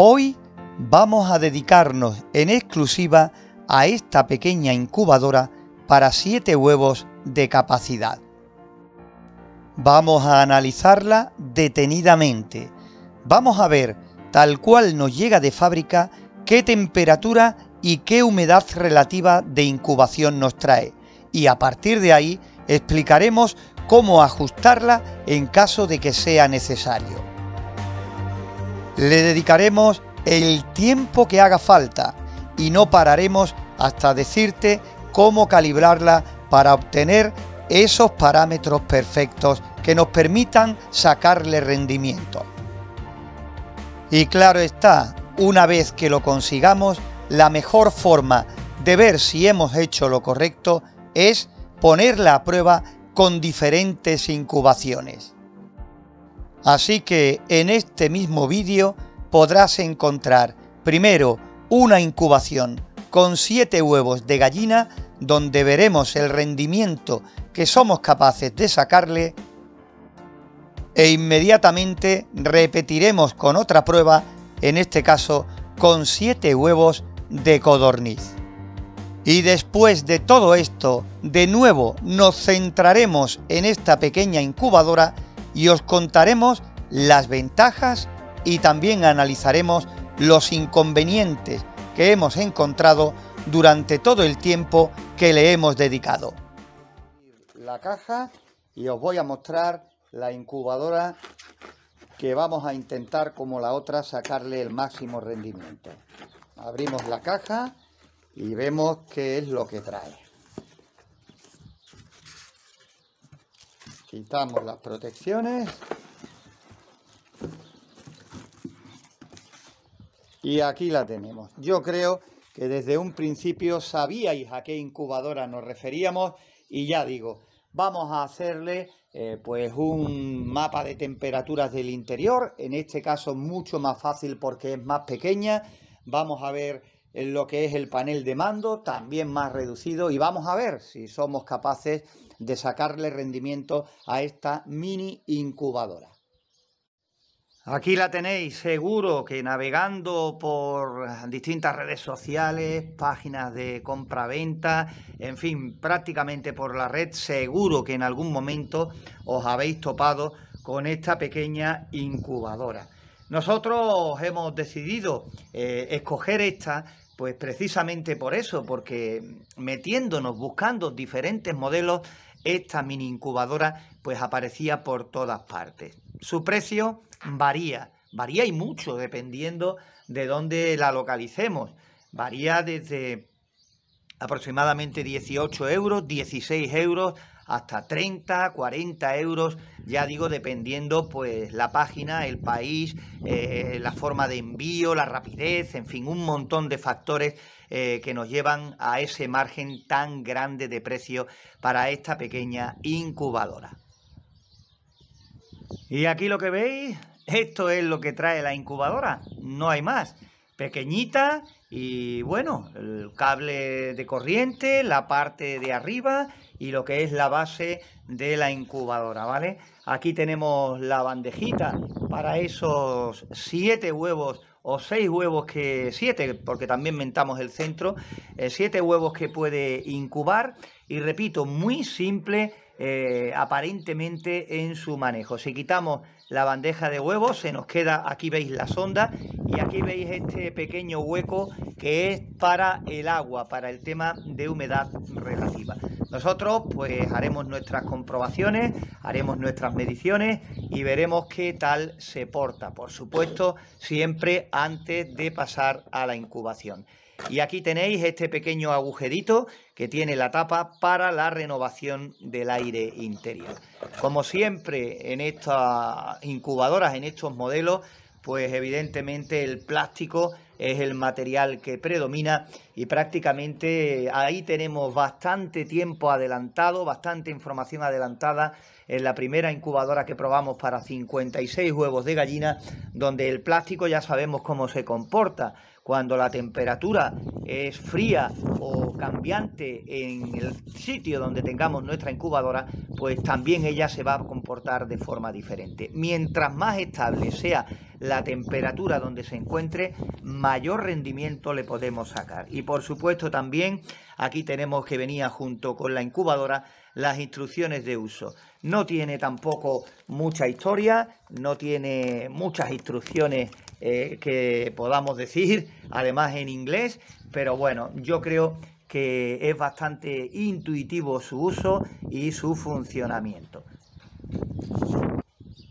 Hoy vamos a dedicarnos en exclusiva a esta pequeña incubadora para 7 huevos de capacidad. Vamos a analizarla detenidamente. Vamos a ver, tal cual nos llega de fábrica, qué temperatura y qué humedad relativa de incubación nos trae. Y a partir de ahí explicaremos cómo ajustarla en caso de que sea necesario. Le dedicaremos el tiempo que haga falta y no pararemos hasta decirte cómo calibrarla para obtener esos parámetros perfectos que nos permitan sacarle rendimiento. Y claro está, una vez que lo consigamos, la mejor forma de ver si hemos hecho lo correcto es ponerla a prueba con diferentes incubaciones. Así que en este mismo vídeo podrás encontrar primero una incubación con 7 huevos de gallina donde veremos el rendimiento que somos capaces de sacarle e inmediatamente repetiremos con otra prueba, en este caso con 7 huevos de codorniz. Y después de todo esto, de nuevo nos centraremos en esta pequeña incubadora y os contaremos las ventajas y también analizaremos los inconvenientes que hemos encontrado durante todo el tiempo que le hemos dedicado. La caja y os voy a mostrar la incubadora que vamos a intentar como la otra sacarle el máximo rendimiento. Abrimos la caja y vemos qué es lo que trae. Quitamos las protecciones. Y aquí la tenemos. Yo creo que desde un principio sabíais a qué incubadora nos referíamos y ya digo, vamos a hacerle eh, pues un mapa de temperaturas del interior, en este caso mucho más fácil porque es más pequeña, vamos a ver lo que es el panel de mando, también más reducido y vamos a ver si somos capaces de sacarle rendimiento a esta mini incubadora. Aquí la tenéis, seguro que navegando por distintas redes sociales, páginas de compraventa en fin, prácticamente por la red, seguro que en algún momento os habéis topado con esta pequeña incubadora. Nosotros hemos decidido eh, escoger esta pues precisamente por eso, porque metiéndonos, buscando diferentes modelos, esta mini incubadora pues aparecía por todas partes. Su precio varía, varía y mucho dependiendo de dónde la localicemos. Varía desde aproximadamente 18 euros, 16 euros, hasta 30, 40 euros, ya digo, dependiendo pues la página, el país, eh, la forma de envío, la rapidez, en fin, un montón de factores eh, que nos llevan a ese margen tan grande de precio para esta pequeña incubadora. Y aquí lo que veis, esto es lo que trae la incubadora, no hay más. Pequeñita y bueno, el cable de corriente, la parte de arriba y lo que es la base de la incubadora, ¿vale? Aquí tenemos la bandejita para esos siete huevos o seis huevos que, siete, porque también mentamos el centro, eh, siete huevos que puede incubar y repito, muy simple eh, aparentemente en su manejo. Si quitamos la bandeja de huevos, se nos queda, aquí veis la sonda y aquí veis este pequeño hueco que es para el agua, para el tema de humedad relativa. Nosotros pues haremos nuestras comprobaciones, haremos nuestras mediciones y veremos qué tal se porta, por supuesto, siempre antes de pasar a la incubación. Y aquí tenéis este pequeño agujerito que tiene la tapa para la renovación del aire interior. Como siempre en estas incubadoras, en estos modelos, pues evidentemente el plástico es el material que predomina y prácticamente ahí tenemos bastante tiempo adelantado, bastante información adelantada en la primera incubadora que probamos para 56 huevos de gallina, donde el plástico ya sabemos cómo se comporta, cuando la temperatura es fría o cambiante en el sitio donde tengamos nuestra incubadora, pues también ella se va a comportar de forma diferente. Mientras más estable sea la temperatura donde se encuentre, mayor rendimiento le podemos sacar. Y por supuesto también aquí tenemos que venir junto con la incubadora las instrucciones de uso. No tiene tampoco mucha historia, no tiene muchas instrucciones eh, que podamos decir, además en inglés, pero bueno, yo creo que es bastante intuitivo su uso y su funcionamiento.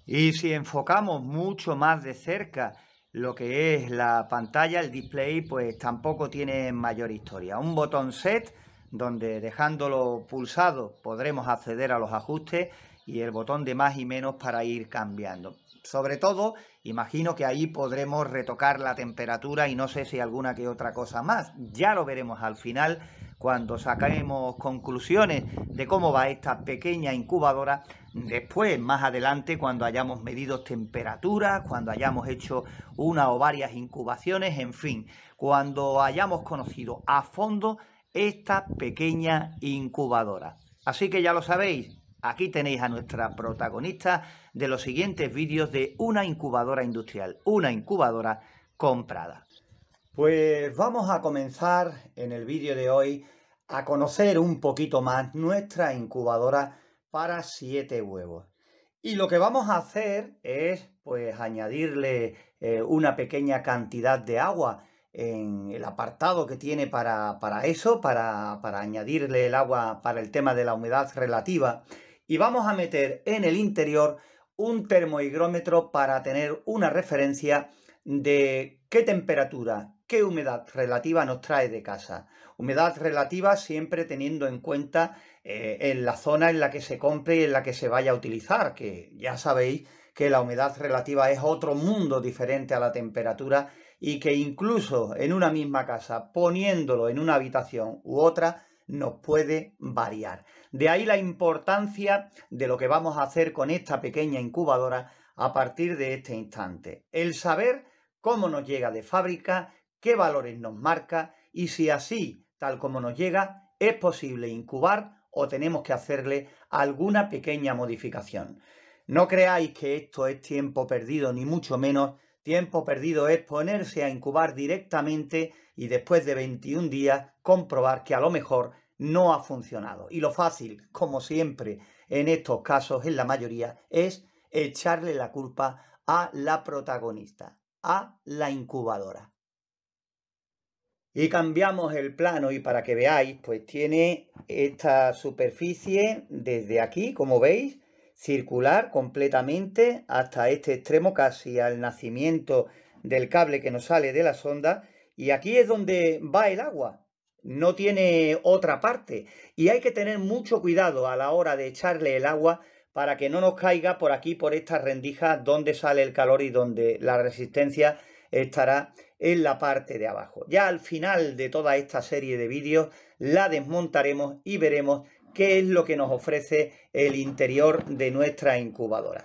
Y si enfocamos mucho más de cerca lo que es la pantalla, el display, pues tampoco tiene mayor historia. Un botón set donde dejándolo pulsado podremos acceder a los ajustes y el botón de más y menos para ir cambiando. Sobre todo, imagino que ahí podremos retocar la temperatura y no sé si alguna que otra cosa más. Ya lo veremos al final cuando saquemos conclusiones de cómo va esta pequeña incubadora. Después, más adelante, cuando hayamos medido temperaturas, cuando hayamos hecho una o varias incubaciones, en fin, cuando hayamos conocido a fondo esta pequeña incubadora. Así que ya lo sabéis, Aquí tenéis a nuestra protagonista de los siguientes vídeos de una incubadora industrial, una incubadora comprada. Pues vamos a comenzar en el vídeo de hoy a conocer un poquito más nuestra incubadora para 7 huevos. Y lo que vamos a hacer es pues añadirle eh, una pequeña cantidad de agua en el apartado que tiene para, eso, para, para, añadirle el agua para el tema de la humedad relativa y vamos a meter en el interior un termohigrómetro para tener una referencia de qué temperatura, qué humedad relativa nos trae de casa. Humedad relativa siempre teniendo en cuenta eh, en la zona en la que se compre y en la que se vaya a utilizar, que ya sabéis que la humedad relativa es otro mundo diferente a la temperatura y que incluso en una misma casa, poniéndolo en una habitación u otra, nos puede variar. De ahí la importancia de lo que vamos a hacer con esta pequeña incubadora a partir de este instante. El saber cómo nos llega de fábrica, qué valores nos marca y si así, tal como nos llega, es posible incubar o tenemos que hacerle alguna pequeña modificación. No creáis que esto es tiempo perdido, ni mucho menos. Tiempo perdido es ponerse a incubar directamente y después de 21 días comprobar que a lo mejor no ha funcionado. Y lo fácil, como siempre en estos casos, en la mayoría, es echarle la culpa a la protagonista, a la incubadora. Y cambiamos el plano y para que veáis, pues tiene esta superficie desde aquí, como veis, circular completamente hasta este extremo, casi al nacimiento del cable que nos sale de la sonda. Y aquí es donde va el agua, no tiene otra parte. Y hay que tener mucho cuidado a la hora de echarle el agua para que no nos caiga por aquí, por estas rendijas, donde sale el calor y donde la resistencia estará en la parte de abajo. Ya al final de toda esta serie de vídeos la desmontaremos y veremos qué es lo que nos ofrece el interior de nuestra incubadora.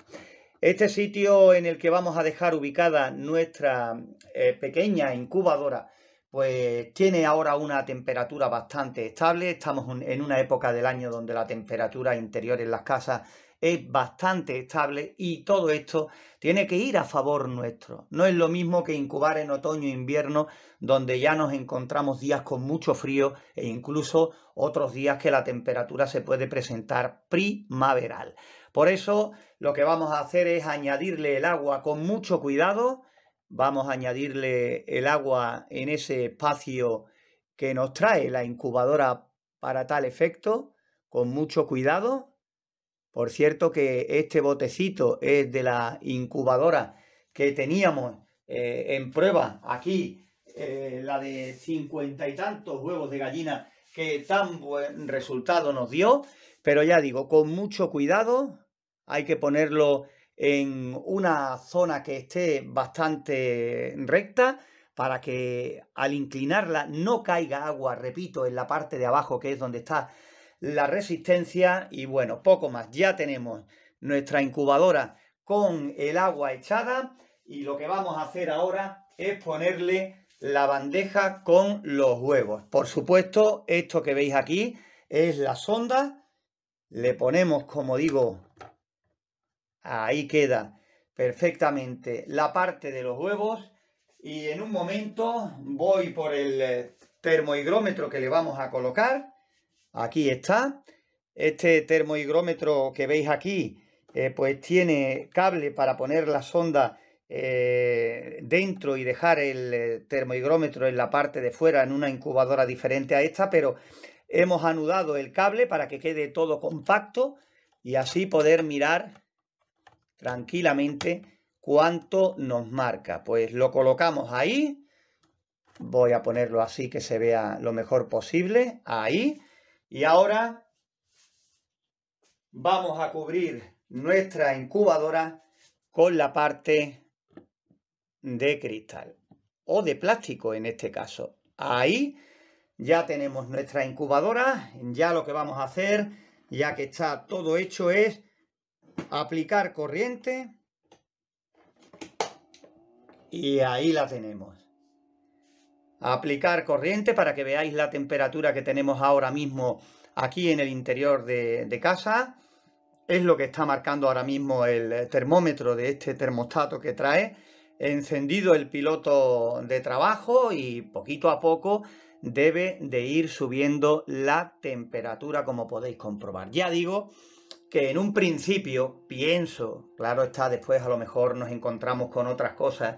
Este sitio en el que vamos a dejar ubicada nuestra eh, pequeña incubadora pues tiene ahora una temperatura bastante estable. Estamos en una época del año donde la temperatura interior en las casas es bastante estable y todo esto tiene que ir a favor nuestro. No es lo mismo que incubar en otoño e invierno, donde ya nos encontramos días con mucho frío e incluso otros días que la temperatura se puede presentar primaveral. Por eso lo que vamos a hacer es añadirle el agua con mucho cuidado vamos a añadirle el agua en ese espacio que nos trae la incubadora para tal efecto, con mucho cuidado. Por cierto que este botecito es de la incubadora que teníamos eh, en prueba aquí, eh, la de cincuenta y tantos huevos de gallina que tan buen resultado nos dio, pero ya digo, con mucho cuidado hay que ponerlo en una zona que esté bastante recta para que al inclinarla no caiga agua, repito, en la parte de abajo que es donde está la resistencia y bueno, poco más. Ya tenemos nuestra incubadora con el agua echada y lo que vamos a hacer ahora es ponerle la bandeja con los huevos. Por supuesto, esto que veis aquí es la sonda. Le ponemos, como digo, Ahí queda perfectamente la parte de los huevos y en un momento voy por el eh, termohigrómetro que le vamos a colocar. Aquí está. Este termohigrómetro que veis aquí, eh, pues tiene cable para poner la sonda eh, dentro y dejar el termohigrómetro en la parte de fuera en una incubadora diferente a esta, pero hemos anudado el cable para que quede todo compacto y así poder mirar tranquilamente cuánto nos marca. Pues lo colocamos ahí, voy a ponerlo así que se vea lo mejor posible, ahí. Y ahora vamos a cubrir nuestra incubadora con la parte de cristal o de plástico en este caso. Ahí ya tenemos nuestra incubadora, ya lo que vamos a hacer, ya que está todo hecho, es aplicar corriente y ahí la tenemos. Aplicar corriente para que veáis la temperatura que tenemos ahora mismo aquí en el interior de, casa. Es lo que está marcando ahora mismo el termómetro de este termostato que trae. encendido el piloto de trabajo y poquito a poco debe de ir subiendo la temperatura como podéis comprobar. Ya digo que en un principio pienso, claro está, después a lo mejor nos encontramos con otras cosas,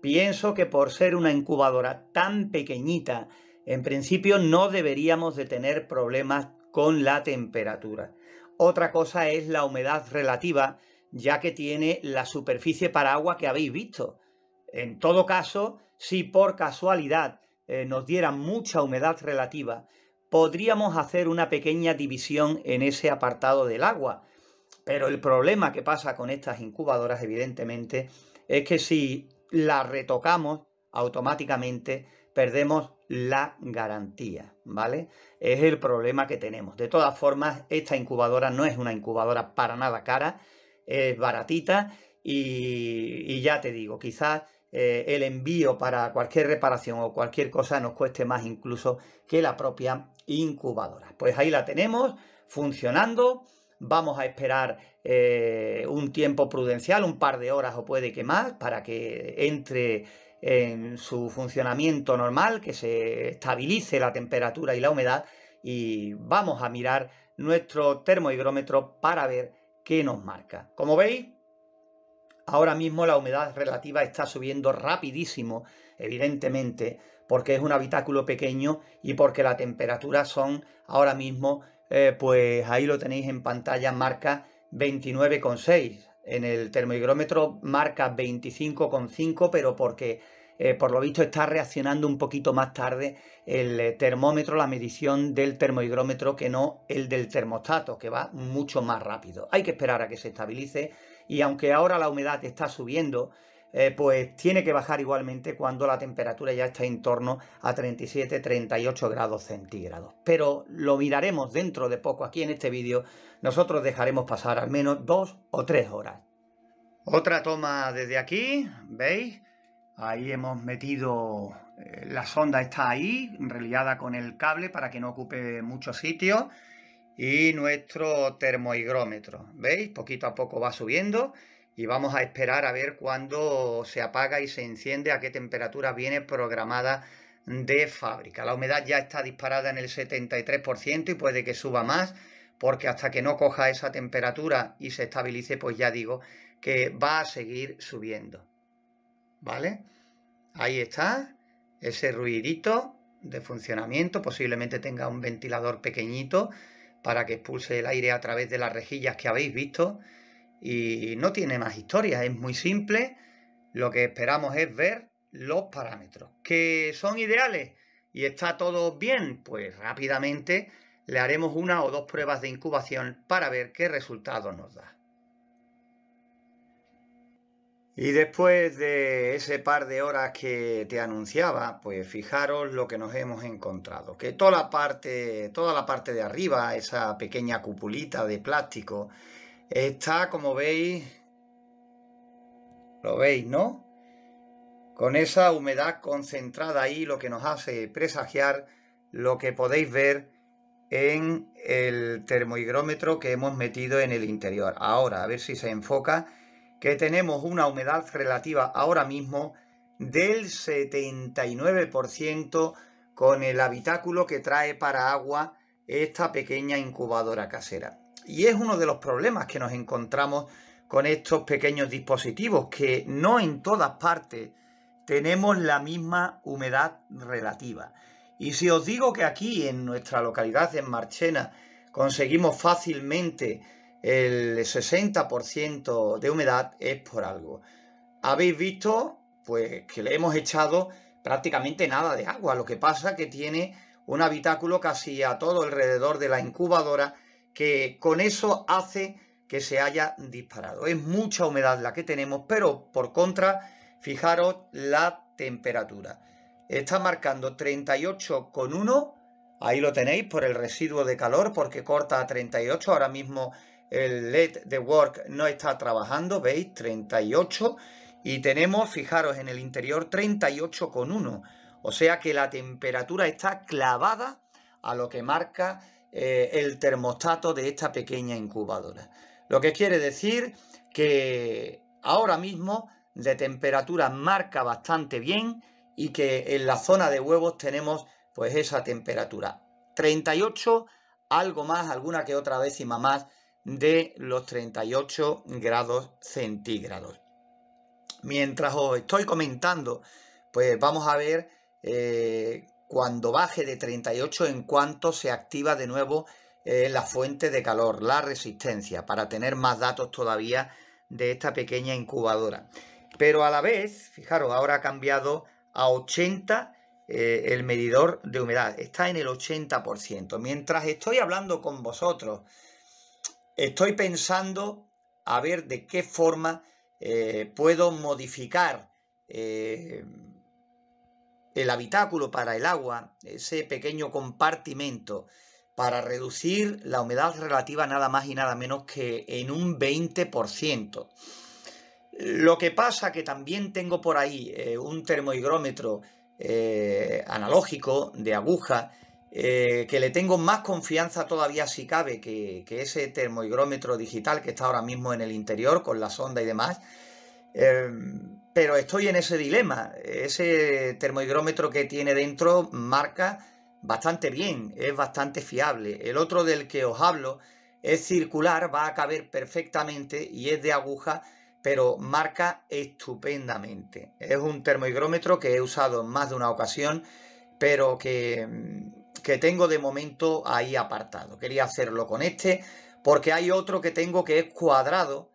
pienso que por ser una incubadora tan pequeñita, en principio no deberíamos de tener problemas con la temperatura. Otra cosa es la humedad relativa, ya que tiene la superficie para agua que habéis visto. En todo caso, si por casualidad eh, nos diera mucha humedad relativa, podríamos hacer una pequeña división en ese apartado del agua. Pero el problema que pasa con estas incubadoras, evidentemente, es que si la retocamos automáticamente, perdemos la garantía, ¿vale? Es el problema que tenemos. De todas formas, esta incubadora no es una incubadora para nada cara, es baratita y, ya te digo, quizás eh, el envío para cualquier reparación o cualquier cosa nos cueste más incluso que la propia Incubadora. Pues ahí la tenemos funcionando. Vamos a esperar eh, un tiempo prudencial, un par de horas o puede que más, para que entre en su funcionamiento normal, que se estabilice la temperatura y la humedad y vamos a mirar nuestro termohigrómetro para ver qué nos marca. Como veis, ahora mismo la humedad relativa está subiendo rapidísimo, evidentemente, porque es un habitáculo pequeño y porque la temperatura son ahora mismo, eh, pues ahí lo tenéis en pantalla, marca 29,6. En el termohigrómetro marca 25,5, pero porque eh, por lo visto está reaccionando un poquito más tarde el eh, termómetro, la medición del termohigrómetro que no el del termostato, que va mucho más rápido. Hay que esperar a que se estabilice y aunque ahora la humedad está subiendo, eh, pues tiene que bajar igualmente cuando la temperatura ya está en torno a 37-38 grados centígrados. Pero lo miraremos dentro de poco aquí en este vídeo. Nosotros dejaremos pasar al menos dos o tres horas. Otra toma desde aquí, ¿veis? Ahí hemos metido eh, la sonda está ahí, reliada con el cable para que no ocupe mucho sitio. Y nuestro termohigrómetro, ¿veis? Poquito a poco va subiendo y vamos a esperar a ver cuándo se apaga y se enciende, a qué temperatura viene programada de fábrica. La humedad ya está disparada en el 73% y puede que suba más, porque hasta que no coja esa temperatura y se estabilice, pues ya digo que va a seguir subiendo. ¿Vale? Ahí está, ese ruidito de funcionamiento, posiblemente tenga un ventilador pequeñito para que expulse el aire a través de las rejillas que habéis visto y no tiene más historia es muy simple. Lo que esperamos es ver los parámetros. ¿Que son ideales y está todo bien? Pues rápidamente le haremos una o dos pruebas de incubación para ver qué resultado nos da. Y después de ese par de horas que te anunciaba, pues fijaros lo que nos hemos encontrado. Que toda la parte, toda la parte de arriba, esa pequeña cupulita de plástico, está, como veis, lo veis, ¿no? Con esa humedad concentrada ahí, lo que nos hace presagiar lo que podéis ver en el termohigrómetro que hemos metido en el interior. Ahora, a ver si se enfoca, que tenemos una humedad relativa ahora mismo del 79% con el habitáculo que trae para agua esta pequeña incubadora casera. Y es uno de los problemas que nos encontramos con estos pequeños dispositivos, que no en todas partes tenemos la misma humedad relativa. Y si os digo que aquí en nuestra localidad, en Marchena, conseguimos fácilmente el 60% de humedad, es por algo. Habéis visto pues que le hemos echado prácticamente nada de agua, lo que pasa que tiene un habitáculo casi a todo alrededor de la incubadora que con eso hace que se haya disparado. Es mucha humedad la que tenemos, pero por contra, fijaros la temperatura. Está marcando 38,1. Ahí lo tenéis por el residuo de calor, porque corta a 38. Ahora mismo el LED de Work no está trabajando, veis, 38. Y tenemos, fijaros, en el interior 38,1. O sea que la temperatura está clavada a lo que marca eh, el termostato de esta pequeña incubadora. Lo que quiere decir que ahora mismo de temperatura marca bastante bien y que en la zona de huevos tenemos pues esa temperatura. 38, algo más, alguna que otra décima más de los 38 grados centígrados. Mientras os estoy comentando, pues vamos a ver eh, cuando baje de 38 en cuanto se activa de nuevo eh, la fuente de calor, la resistencia, para tener más datos todavía de esta pequeña incubadora. Pero a la vez, fijaros, ahora ha cambiado a 80 eh, el medidor de humedad, está en el 80%. Mientras estoy hablando con vosotros, estoy pensando a ver de qué forma eh, puedo modificar el habitáculo para el agua, ese pequeño compartimento, para reducir la humedad relativa nada más y nada menos que en un 20%. Lo que pasa que también tengo por ahí eh, un termohigrómetro eh, analógico de aguja eh, que le tengo más confianza todavía si cabe que, que, ese termohigrómetro digital que está ahora mismo en el interior con la sonda y demás em, pero estoy en ese dilema. Ese termohigrómetro que tiene dentro marca bastante bien, es bastante fiable. El otro del que os hablo es circular, va a caber perfectamente y es de aguja, pero marca estupendamente. Es un termohigrómetro que he usado en más de una ocasión, pero que, que tengo de momento ahí apartado. Quería hacerlo con este, porque hay otro que tengo que es cuadrado,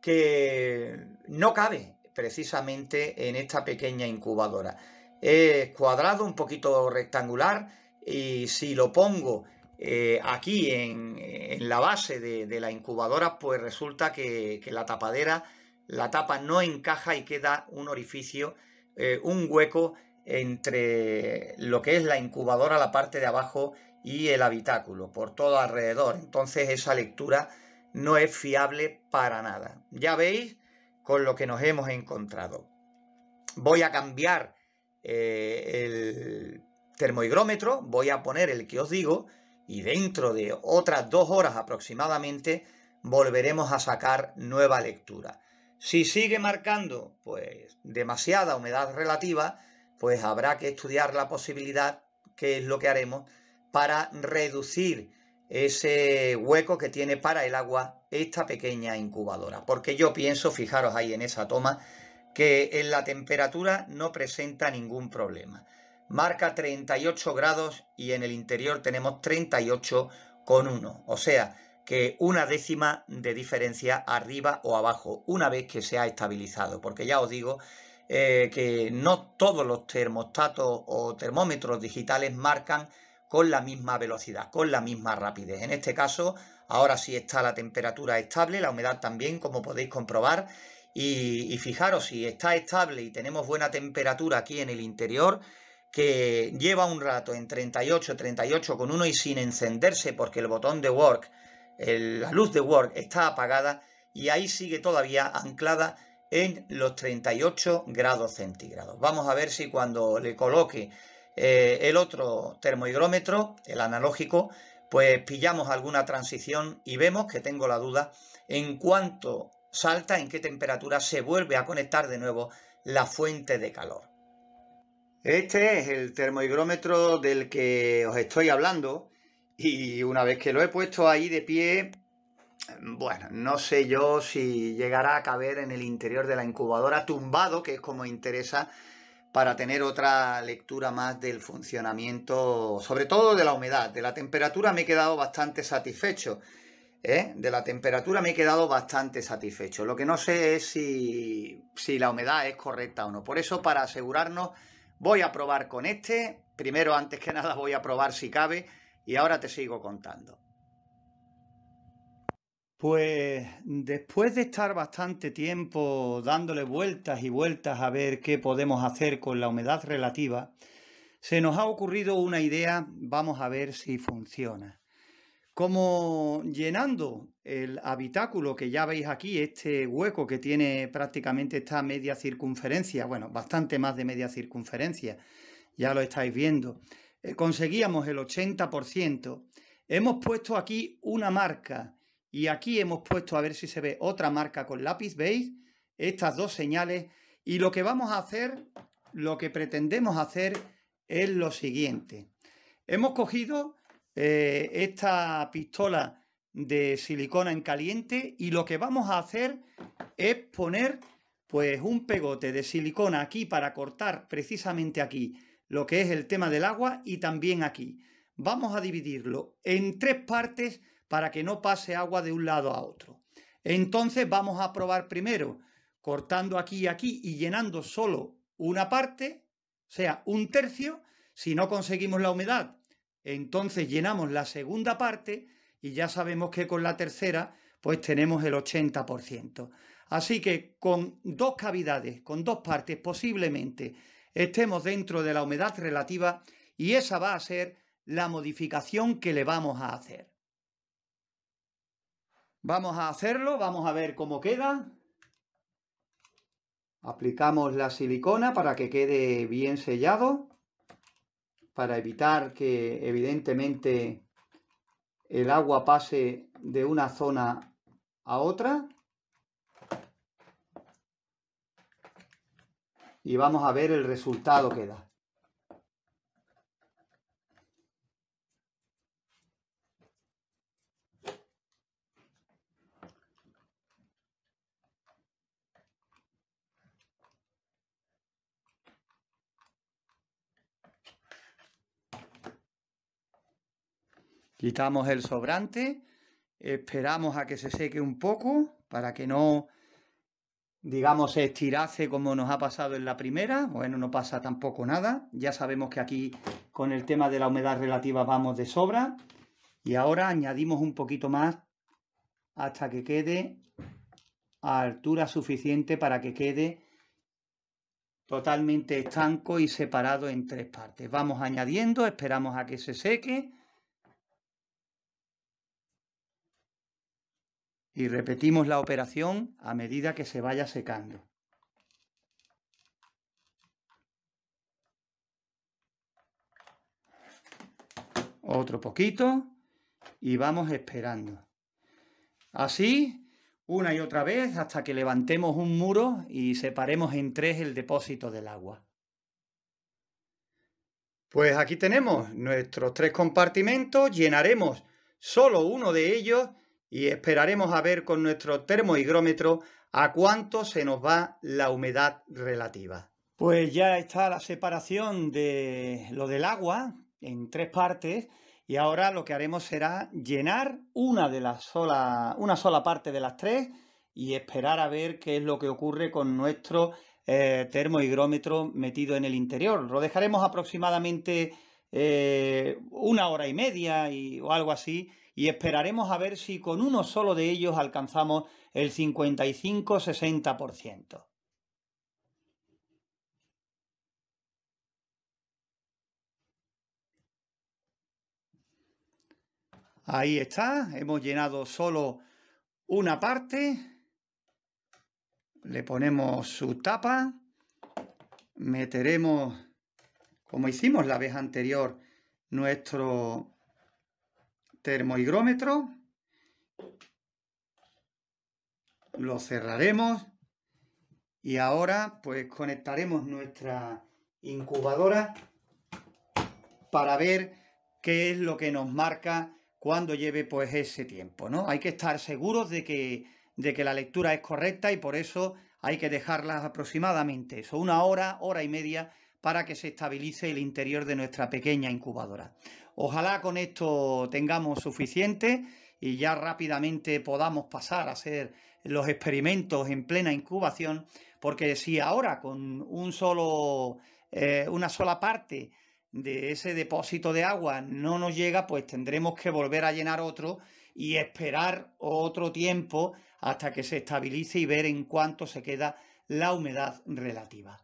que no cabe, precisamente en esta pequeña incubadora. Es cuadrado, un poquito rectangular y si lo pongo eh, aquí en, la base de, la incubadora, pues resulta que, la tapadera, la tapa no encaja y queda un orificio, eh, un hueco entre lo que es la incubadora, la parte de abajo y el habitáculo, por todo alrededor. Entonces esa lectura no es fiable para nada. Ya veis con lo que nos hemos encontrado. Voy a cambiar eh, el termohigrómetro, voy a poner el que os digo y dentro de otras dos horas aproximadamente volveremos a sacar nueva lectura. Si sigue marcando pues demasiada humedad relativa, pues habrá que estudiar la posibilidad, que es lo que haremos, para reducir ese hueco que tiene para el agua esta pequeña incubadora. Porque yo pienso, fijaros ahí en esa toma, que en la temperatura no presenta ningún problema. Marca 38 grados y en el interior tenemos 38,1. O sea, que una décima de diferencia arriba o abajo, una vez que se ha estabilizado. Porque ya os digo eh, que no todos los termostatos o termómetros digitales marcan con la misma velocidad, con la misma rapidez. En este caso, ahora sí está la temperatura estable, la humedad también, como podéis comprobar. Y, fijaros, si está estable y tenemos buena temperatura aquí en el interior, que lleva un rato en 38, 38 con uno y sin encenderse porque el botón de Work, la luz de Work está apagada y ahí sigue todavía anclada en los 38 grados centígrados. Vamos a ver si cuando le coloque eh, el otro termohigrómetro, el analógico, pues pillamos alguna transición y vemos que tengo la duda en cuánto salta, en qué temperatura se vuelve a conectar de nuevo la fuente de calor. Este es el termohigrómetro del que os estoy hablando y una vez que lo he puesto ahí de pie, bueno, no sé yo si llegará a caber en el interior de la incubadora tumbado, que es como interesa para tener otra lectura más del funcionamiento, sobre todo de la humedad. De la temperatura me he quedado bastante satisfecho. ¿eh? De la temperatura me he quedado bastante satisfecho. Lo que no sé es si, si la humedad es correcta o no. Por eso, para asegurarnos, voy a probar con este. Primero, antes que nada, voy a probar si cabe y ahora te sigo contando. Pues después de estar bastante tiempo dándole vueltas y vueltas a ver qué podemos hacer con la humedad relativa, se nos ha ocurrido una idea, vamos a ver si funciona. Como llenando el habitáculo que ya veis aquí, este hueco que tiene prácticamente esta media circunferencia, bueno, bastante más de media circunferencia, ya lo estáis viendo, eh, conseguíamos el 80%, hemos puesto aquí una marca y aquí hemos puesto, a ver si se ve otra marca con lápiz, ¿veis? Estas dos señales. Y lo que vamos a hacer, lo que pretendemos hacer es lo siguiente. Hemos cogido eh, esta pistola de silicona en caliente y lo que vamos a hacer es poner pues un pegote de silicona aquí para cortar precisamente aquí lo que es el tema del agua y también aquí. Vamos a dividirlo en tres partes para que no pase agua de un lado a otro. Entonces vamos a probar primero cortando aquí y aquí y llenando solo una parte, o sea, un tercio. Si no conseguimos la humedad, entonces llenamos la segunda parte y ya sabemos que con la tercera pues tenemos el 80%. Así que con dos cavidades, con dos partes posiblemente estemos dentro de la humedad relativa y esa va a ser la modificación que le vamos a hacer. Vamos a hacerlo, vamos a ver cómo queda. Aplicamos la silicona para que quede bien sellado, para evitar que evidentemente el agua pase de una zona a otra. Y vamos a ver el resultado que da. Quitamos el sobrante, esperamos a que se seque un poco para que no, digamos, se estirase como nos ha pasado en la primera. Bueno, no pasa tampoco nada. Ya sabemos que aquí con el tema de la humedad relativa vamos de sobra. Y ahora añadimos un poquito más hasta que quede a altura suficiente para que quede totalmente estanco y separado en tres partes. Vamos añadiendo, esperamos a que se seque y repetimos la operación a medida que se vaya secando. Otro poquito y vamos esperando. Así, una y otra vez, hasta que levantemos un muro y separemos en tres el depósito del agua. Pues aquí tenemos nuestros tres compartimentos, llenaremos solo uno de ellos y esperaremos a ver con nuestro termohigrómetro a cuánto se nos va la humedad relativa. Pues ya está la separación de lo del agua en tres partes y ahora lo que haremos será llenar una de las sola, una sola parte de las tres y esperar a ver qué es lo que ocurre con nuestro eh, termohigrómetro metido en el interior. Lo dejaremos aproximadamente eh, una hora y media y, o algo así y esperaremos a ver si con uno solo de ellos alcanzamos el 55-60%. Ahí está, hemos llenado solo una parte, le ponemos su tapa, meteremos, como hicimos la vez anterior, nuestro termohigrómetro, lo cerraremos y ahora pues conectaremos nuestra incubadora para ver qué es lo que nos marca cuando lleve pues ese tiempo, ¿no? Hay que estar seguros de que, de que la lectura es correcta y por eso hay que dejarlas aproximadamente eso, una hora, hora y media para que se estabilice el interior de nuestra pequeña incubadora. Ojalá con esto tengamos suficiente y ya rápidamente podamos pasar a hacer los experimentos en plena incubación, porque si ahora con un solo, eh, una sola parte de ese depósito de agua no nos llega, pues tendremos que volver a llenar otro y esperar otro tiempo hasta que se estabilice y ver en cuánto se queda la humedad relativa.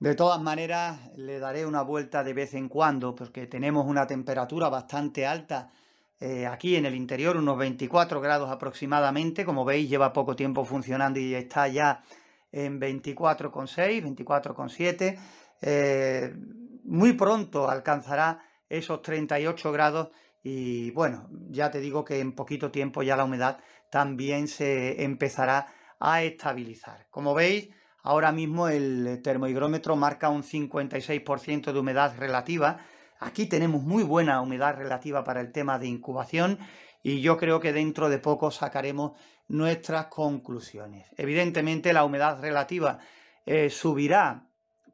De todas maneras, le daré una vuelta de vez en cuando porque tenemos una temperatura bastante alta eh, aquí en el interior, unos 24 grados aproximadamente. Como veis, lleva poco tiempo funcionando y está ya en 24,6, 24,7. Eh, muy pronto alcanzará esos 38 grados y bueno, ya te digo que en poquito tiempo ya la humedad también se empezará a estabilizar. Como veis, Ahora mismo el termohigrómetro marca un 56% de humedad relativa. Aquí tenemos muy buena humedad relativa para el tema de incubación y yo creo que dentro de poco sacaremos nuestras conclusiones. Evidentemente la humedad relativa eh, subirá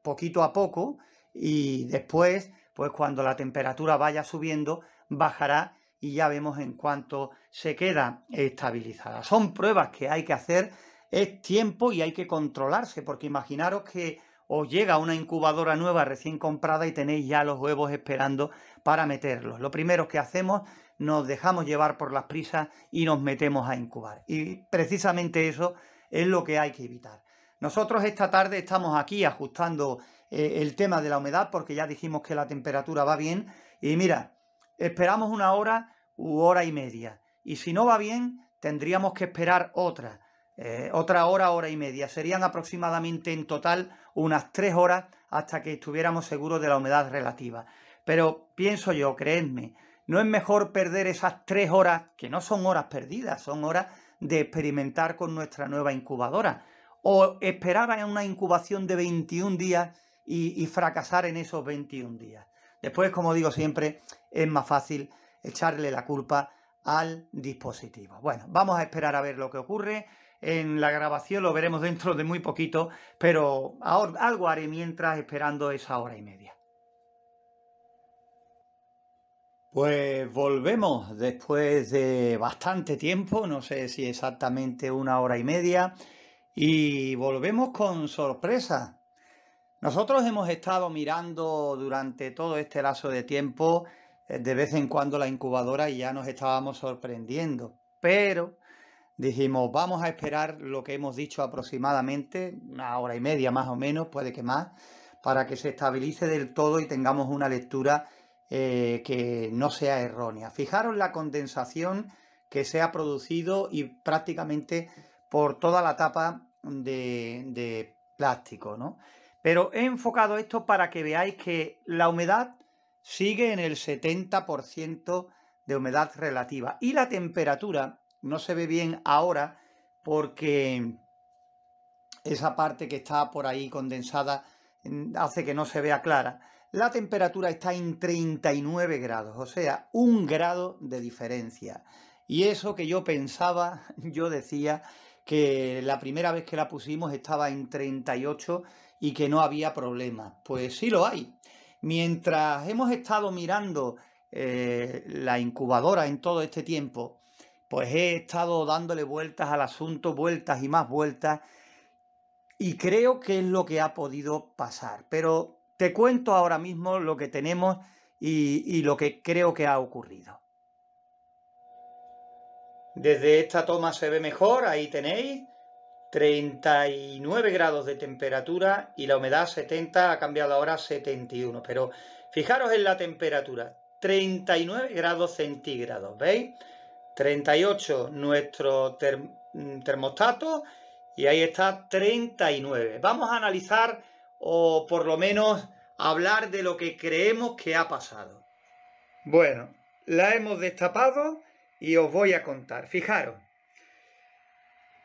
poquito a poco y después, pues cuando la temperatura vaya subiendo, bajará y ya vemos en cuánto se queda estabilizada. Son pruebas que hay que hacer es tiempo y hay que controlarse, porque imaginaros que os llega una incubadora nueva recién comprada y tenéis ya los huevos esperando para meterlos. Lo primero que hacemos, nos dejamos llevar por las prisas y nos metemos a incubar. Y precisamente eso es lo que hay que evitar. Nosotros esta tarde estamos aquí ajustando eh, el tema de la humedad porque ya dijimos que la temperatura va bien. Y mira, esperamos una hora u hora y media. Y si no va bien, tendríamos que esperar otra eh, otra hora, hora y media. Serían aproximadamente en total unas tres horas hasta que estuviéramos seguros de la humedad relativa. Pero pienso yo, creedme, ¿no es mejor perder esas tres horas, que no son horas perdidas, son horas de experimentar con nuestra nueva incubadora? ¿O esperar a una incubación de 21 días y, y fracasar en esos 21 días? Después, como digo siempre, es más fácil echarle la culpa al dispositivo. Bueno, vamos a esperar a ver lo que ocurre en la grabación, lo veremos dentro de muy poquito, pero algo haré mientras esperando esa hora y media. Pues volvemos después de bastante tiempo, no sé si exactamente una hora y media, y volvemos con sorpresa. Nosotros hemos estado mirando durante todo este lazo de tiempo eh, de vez en cuando la incubadora y ya nos estábamos sorprendiendo, pero dijimos, vamos a esperar lo que hemos dicho aproximadamente, una hora y media más o menos, puede que más, para que se estabilice del todo y tengamos una lectura eh, que no sea errónea. Fijaros la condensación que se ha producido y prácticamente por toda la tapa de, plástico, ¿no? Pero he enfocado esto para que veáis que la humedad sigue en el 70% de humedad relativa y la temperatura no se ve bien ahora porque esa parte que está por ahí condensada mm, hace que no se vea clara. La temperatura está en 39 grados, o sea, un grado de diferencia. Y eso que yo pensaba, yo decía que la primera vez que la pusimos estaba en 38 y que no había problema. Pues sí lo hay. Mientras hemos estado mirando eh, la incubadora en todo este tiempo, pues he estado dándole vueltas al asunto, vueltas y más vueltas, y creo que es lo que ha podido pasar. Pero te cuento ahora mismo lo que tenemos y, lo que creo que ha ocurrido. Desde esta toma se ve mejor, ahí tenéis, 39 grados de temperatura y la humedad 70, ha cambiado ahora a 71, pero fijaros en la temperatura, 39 grados centígrados, ¿veis? 38 nuestro mm, termostato y ahí está 39. Vamos a analizar o por lo menos hablar de lo que creemos que ha pasado. Bueno, la hemos destapado y os voy a contar. Fijaros,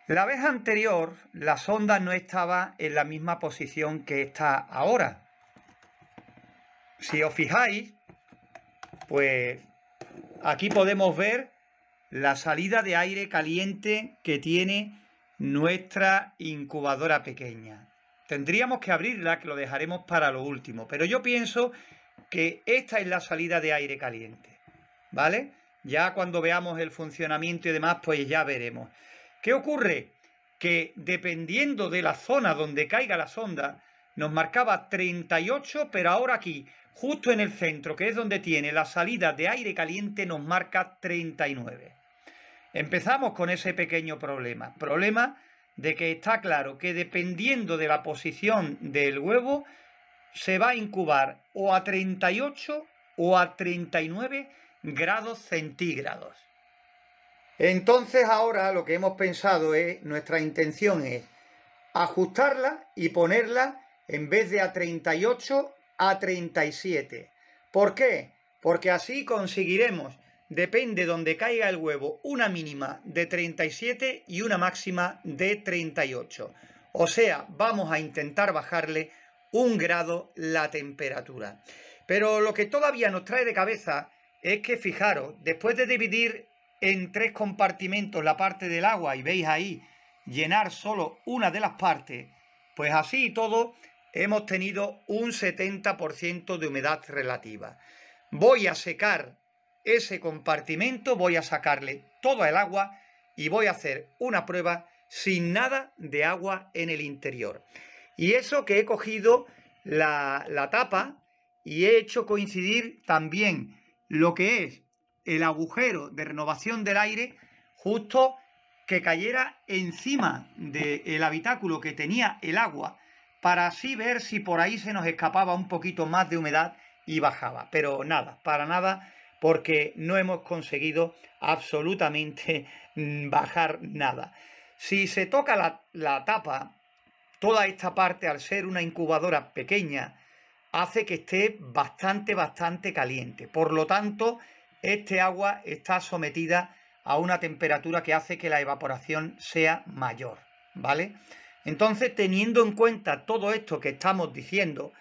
la vez anterior la sonda no estaba en la misma posición que está ahora. Si os fijáis, pues aquí podemos ver la salida de aire caliente que tiene nuestra incubadora pequeña. Tendríamos que abrirla, que lo dejaremos para lo último, pero yo pienso que esta es la salida de aire caliente, ¿vale? Ya cuando veamos el funcionamiento y demás, pues ya veremos. ¿Qué ocurre? Que dependiendo de la zona donde caiga la sonda, nos marcaba 38, pero ahora aquí, justo en el centro, que es donde tiene la salida de aire caliente, nos marca 39. Empezamos con ese pequeño problema. Problema de que está claro que dependiendo de la posición del huevo, se va a incubar o a 38 o a 39 grados centígrados. Entonces ahora lo que hemos pensado es, nuestra intención es ajustarla y ponerla en vez de a 38 a 37. ¿Por qué? Porque así conseguiremos depende donde caiga el huevo, una mínima de 37 y una máxima de 38. O sea, vamos a intentar bajarle un grado la temperatura. Pero lo que todavía nos trae de cabeza es que, fijaros, después de dividir en tres compartimentos la parte del agua, y veis ahí, llenar solo una de las partes, pues así y todo, hemos tenido un 70% de humedad relativa. Voy a secar ese compartimento voy a sacarle toda el agua y voy a hacer una prueba sin nada de agua en el interior. Y eso que he cogido la, tapa y he hecho coincidir también lo que es el agujero de renovación del aire justo que cayera encima del habitáculo que tenía el agua para así ver si por ahí se nos escapaba un poquito más de humedad y bajaba. Pero nada, para nada porque no hemos conseguido absolutamente mm, bajar nada. Si se toca la, tapa, toda esta parte al ser una incubadora pequeña, hace que esté bastante, bastante caliente. Por lo tanto, este agua está sometida a una temperatura que hace que la evaporación sea mayor, ¿vale? Entonces, teniendo en cuenta todo esto que estamos diciendo,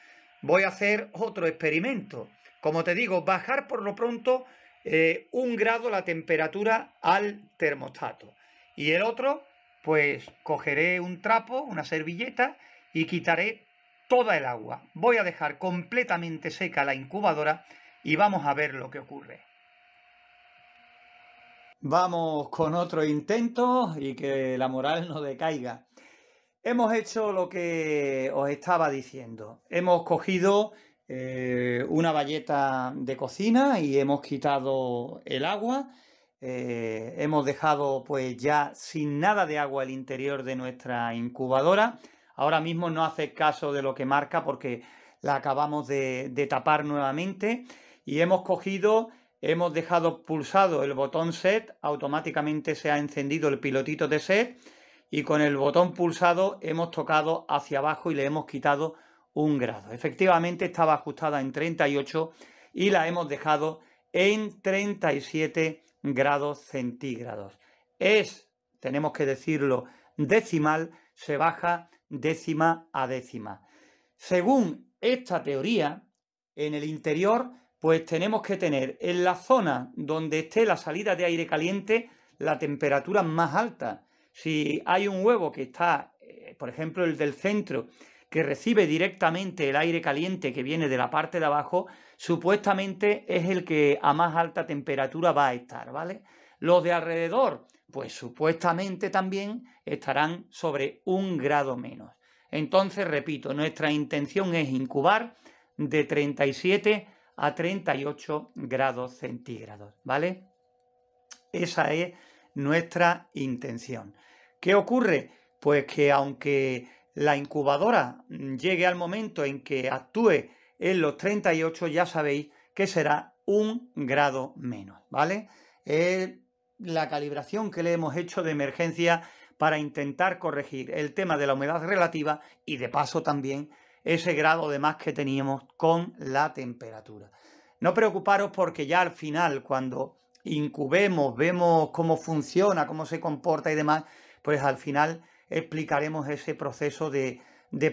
voy a hacer otro experimento. Como te digo, bajar por lo pronto eh, un grado la temperatura al termostato. Y el otro, pues cogeré un trapo, una servilleta y quitaré toda el agua. Voy a dejar completamente seca la incubadora y vamos a ver lo que ocurre. Vamos con otro intento y que la moral no decaiga. Hemos hecho lo que os estaba diciendo. Hemos cogido eh, una valleta de cocina y hemos quitado el agua. Eh, hemos dejado pues ya sin nada de agua el interior de nuestra incubadora. Ahora mismo no hace caso de lo que marca porque la acabamos de, de tapar nuevamente y hemos cogido, hemos dejado pulsado el botón set, automáticamente se ha encendido el pilotito de set y con el botón pulsado hemos tocado hacia abajo y le hemos quitado un grado. Efectivamente estaba ajustada en 38 y la hemos dejado en 37 grados centígrados. Es, tenemos que decirlo, decimal, se baja décima a décima. Según esta teoría, en el interior, pues tenemos que tener en la zona donde esté la salida de aire caliente la temperatura más alta. Si hay un huevo que está, eh, por ejemplo, el del centro, que recibe directamente el aire caliente que viene de la parte de abajo, supuestamente es el que a más alta temperatura va a estar, ¿vale? Los de alrededor, pues supuestamente también estarán sobre un grado menos. Entonces, repito, nuestra intención es incubar de 37 a 38 grados centígrados, ¿vale? Esa es nuestra intención. ¿Qué ocurre? Pues que aunque la incubadora llegue al momento en que actúe en los 38, ya sabéis que será un grado menos, ¿vale? Es la calibración que le hemos hecho de emergencia para intentar corregir el tema de la humedad relativa y de paso también ese grado de más que teníamos con la temperatura. No preocuparos porque ya al final, cuando incubemos, vemos cómo funciona, cómo se comporta y demás, pues al final explicaremos ese proceso de,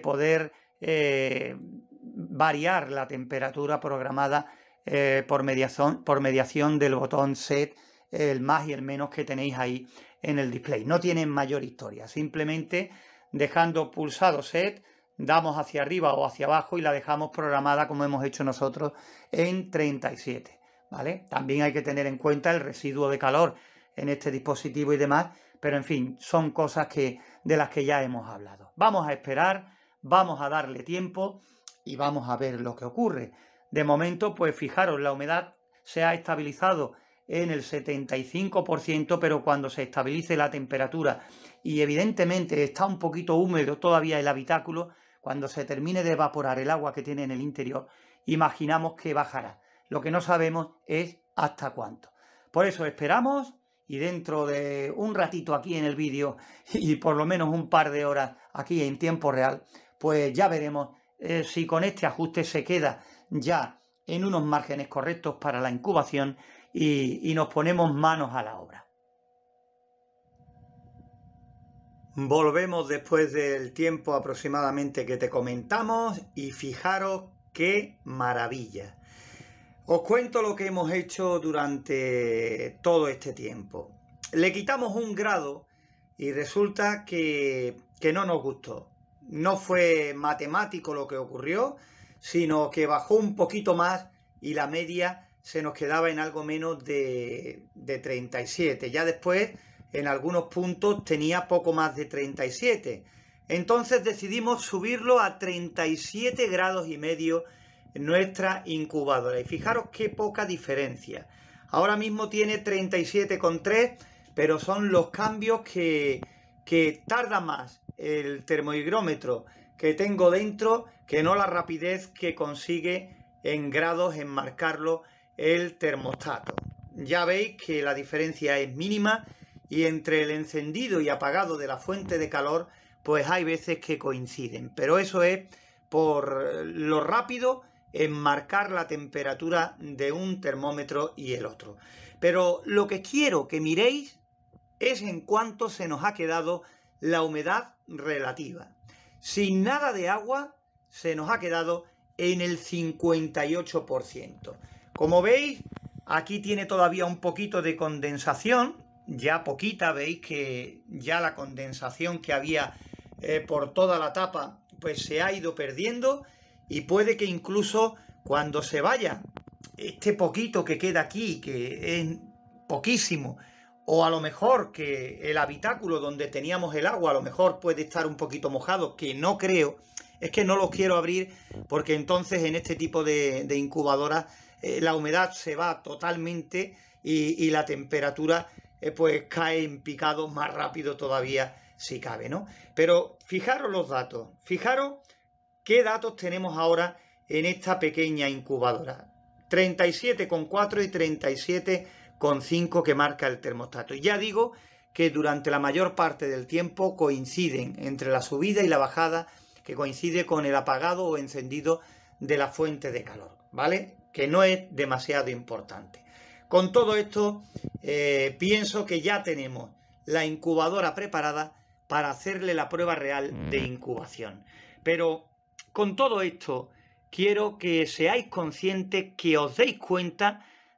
poder eh, variar la temperatura programada eh, por, mediación, por mediación del botón set, el más y el menos que tenéis ahí en el display. No tienen mayor historia, simplemente dejando pulsado set, damos hacia arriba o hacia abajo y la dejamos programada como hemos hecho nosotros en 37. ¿vale? También hay que tener en cuenta el residuo de calor en este dispositivo y demás, pero en fin, son cosas que, de las que ya hemos hablado. Vamos a esperar, vamos a darle tiempo y vamos a ver lo que ocurre. De momento, pues fijaros, la humedad se ha estabilizado en el 75%, pero cuando se estabilice la temperatura y evidentemente está un poquito húmedo todavía el habitáculo, cuando se termine de evaporar el agua que tiene en el interior, imaginamos que bajará. Lo que no sabemos es hasta cuánto. Por eso esperamos y dentro de un ratito aquí en el vídeo y por lo menos un par de horas aquí en tiempo real, pues ya veremos eh, si con este ajuste se queda ya en unos márgenes correctos para la incubación y nos ponemos manos a la obra. Volvemos después del tiempo aproximadamente que te comentamos y fijaros qué maravilla. Os cuento lo que hemos hecho durante todo este tiempo. Le quitamos un grado y resulta que, no nos gustó. No fue matemático lo que ocurrió, sino que bajó un poquito más y la media se nos quedaba en algo menos de, de 37. Ya después, en algunos puntos, tenía poco más de 37. Entonces decidimos subirlo a 37 grados y medio nuestra incubadora. Y fijaros qué poca diferencia. Ahora mismo tiene 37,3, pero son los cambios que, que tarda más el termohigrómetro que tengo dentro que no la rapidez que consigue en grados en marcarlo el termostato. Ya veis que la diferencia es mínima y entre el encendido y apagado de la fuente de calor pues hay veces que coinciden, pero eso es por lo rápido en marcar la temperatura de un termómetro y el otro. Pero lo que quiero que miréis es en cuánto se nos ha quedado la humedad relativa. Sin nada de agua se nos ha quedado en el 58%. Como veis, aquí tiene todavía un poquito de condensación, ya poquita, veis que ya la condensación que había eh, por toda la tapa pues se ha ido perdiendo y puede que incluso cuando se vaya, este poquito que queda aquí, que es poquísimo, o a lo mejor que el habitáculo donde teníamos el agua, a lo mejor puede estar un poquito mojado, que no creo, es que no los quiero abrir porque entonces en este tipo de, de incubadoras eh, la humedad se va totalmente y, la temperatura eh, pues cae en picado más rápido todavía si cabe, ¿no? Pero fijaros los datos, fijaros ¿Qué datos tenemos ahora en esta pequeña incubadora? 37,4 y 37,5 que marca el termostato. y Ya digo que durante la mayor parte del tiempo coinciden entre la subida y la bajada, que coincide con el apagado o encendido de la fuente de calor, ¿vale? Que no es demasiado importante. Con todo esto, eh, pienso que ya tenemos la incubadora preparada para hacerle la prueba real de mm. incubación. Pero con todo esto, quiero que seáis conscientes, que os deis cuenta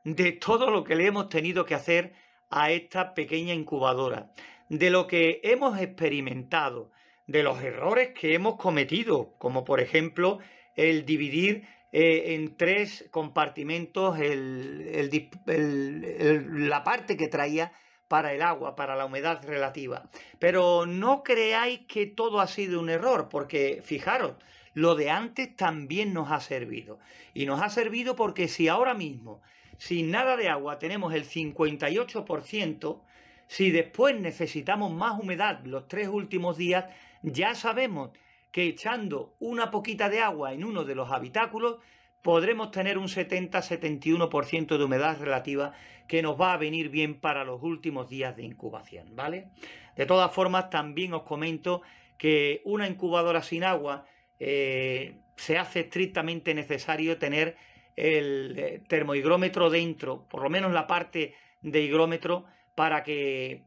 de todo lo que le hemos tenido que hacer a esta pequeña incubadora, de lo que hemos experimentado, de los errores que hemos cometido, como por ejemplo el dividir eh, en tres compartimentos la parte que traía para el agua, para la humedad relativa. Pero no creáis que todo ha sido un error, porque fijaros, lo de antes también nos ha servido. Y nos ha servido porque si ahora mismo, sin nada de agua, tenemos el 58%, si después necesitamos más humedad los tres últimos días, ya sabemos que echando una poquita de agua en uno de los habitáculos, podremos tener un 70-71% de humedad relativa que nos va a venir bien para los últimos días de incubación, ¿vale? De todas formas, también os comento que una incubadora sin agua eh, se hace estrictamente necesario tener el eh, termohigrómetro dentro, por lo menos la parte de higrómetro, para que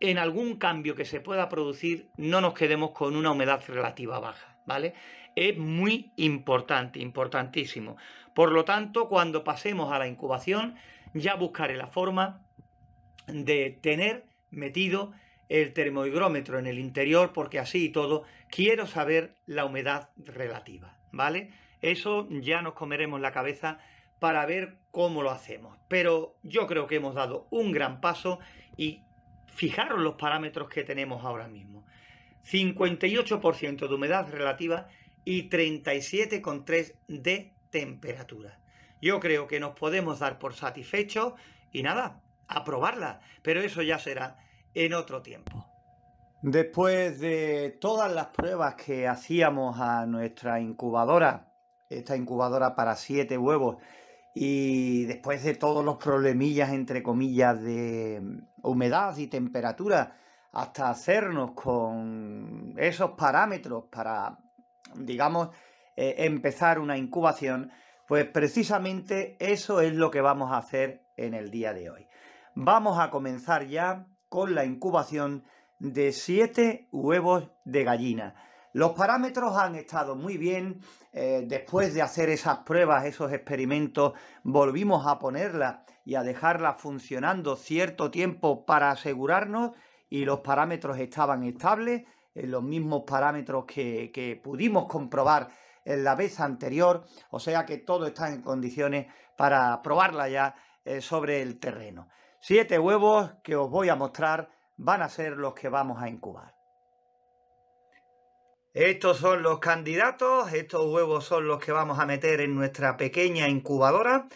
en algún cambio que se pueda producir no nos quedemos con una humedad relativa baja, ¿vale? Es muy importante, importantísimo. Por lo tanto, cuando pasemos a la incubación, ya buscaré la forma de tener metido el termohigrómetro en el interior porque así y todo quiero saber la humedad relativa, ¿vale? Eso ya nos comeremos la cabeza para ver cómo lo hacemos. Pero yo creo que hemos dado un gran paso y fijaros los parámetros que tenemos ahora mismo. 58% de humedad relativa y 37,3% de temperatura. Yo creo que nos podemos dar por satisfechos y nada, aprobarla Pero eso ya será en otro tiempo. Después de todas las pruebas que hacíamos a nuestra incubadora, esta incubadora para siete huevos, y después de todos los problemillas, entre comillas, de humedad y temperatura, hasta hacernos con esos parámetros para, digamos, eh, empezar una incubación, pues precisamente eso es lo que vamos a hacer en el día de hoy. Vamos a comenzar ya con la incubación de 7 huevos de gallina. Los parámetros han estado muy bien. Eh, después de hacer esas pruebas, esos experimentos, volvimos a ponerla y a dejarla funcionando cierto tiempo para asegurarnos y los parámetros estaban estables, en eh, los mismos parámetros que, pudimos comprobar en la vez anterior. O sea que todo está en condiciones para probarla ya eh, sobre el terreno. Siete huevos que os voy a mostrar van a ser los que vamos a incubar. Estos son los candidatos, estos huevos son los que vamos a meter en nuestra pequeña incubadora.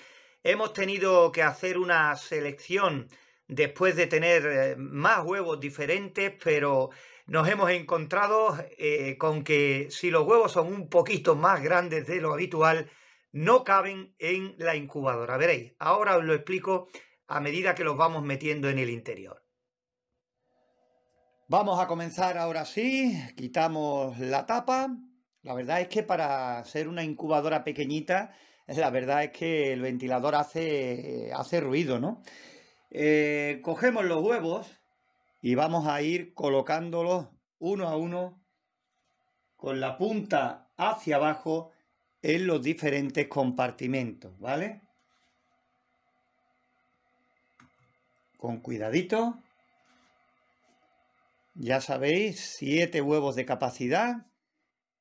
Hemos tenido que hacer una selección después de tener eh, más huevos diferentes, pero nos hemos encontrado eh, con que si los huevos son un poquito más grandes de lo habitual, no caben en la incubadora. Veréis, ahora os lo explico a medida que los vamos metiendo en el interior. Vamos a comenzar ahora sí, quitamos la tapa. La verdad es que para ser una incubadora pequeñita, la verdad es que el ventilador hace, hace ruido, ¿no? Eh, cogemos los huevos y vamos a ir colocándolos uno a uno con la punta hacia abajo en los diferentes compartimentos, ¿vale? con cuidadito. Ya sabéis, siete huevos de capacidad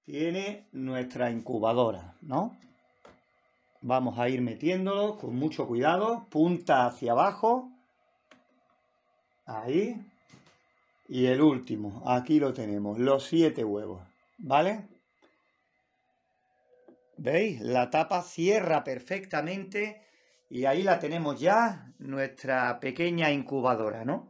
tiene nuestra incubadora, ¿no? Vamos a ir metiéndolo con mucho cuidado, punta hacia abajo. Ahí. Y el último, aquí lo tenemos, los siete huevos, ¿vale? ¿Veis? La tapa cierra perfectamente y ahí la tenemos ya, nuestra pequeña incubadora, ¿no?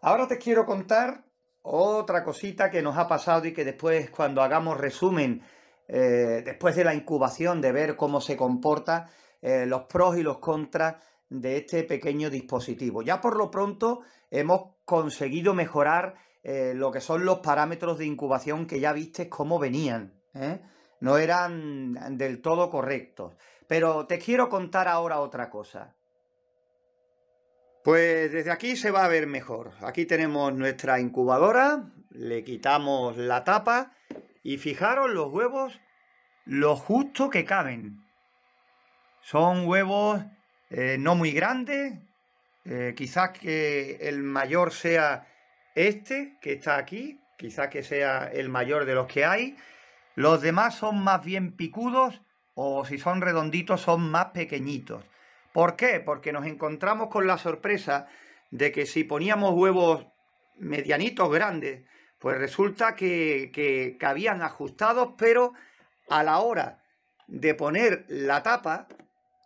Ahora te quiero contar otra cosita que nos ha pasado y que después cuando hagamos resumen, eh, después de la incubación, de ver cómo se comporta, eh, los pros y los contras de este pequeño dispositivo. Ya por lo pronto hemos conseguido mejorar eh, lo que son los parámetros de incubación que ya viste cómo venían. No eran del todo correctos. Pero te quiero contar ahora otra cosa. Pues desde aquí se va a ver mejor. Aquí tenemos nuestra incubadora, le quitamos la tapa y fijaros los huevos lo justo que caben. Son huevos eh, no muy grandes, eh, quizás que el mayor sea este que está aquí, quizás que sea el mayor de los que hay. Los demás son más bien picudos o si son redonditos son más pequeñitos. ¿Por qué? Porque nos encontramos con la sorpresa de que si poníamos huevos medianitos, grandes, pues resulta que, que cabían ajustados, pero a la hora de poner la tapa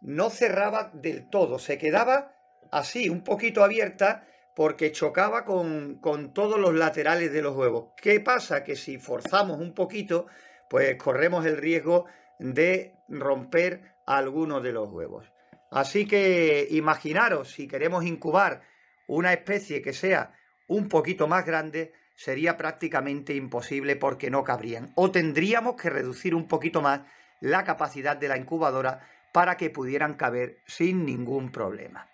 no cerraba del todo, se quedaba así, un poquito abierta, porque chocaba con, con, todos los laterales de los huevos. ¿Qué pasa? Que si forzamos un poquito, pues corremos el riesgo de romper algunos de los huevos. Así que imaginaros, si queremos incubar una especie que sea un poquito más grande, sería prácticamente imposible porque no cabrían. O tendríamos que reducir un poquito más la capacidad de la incubadora para que pudieran caber sin ningún problema.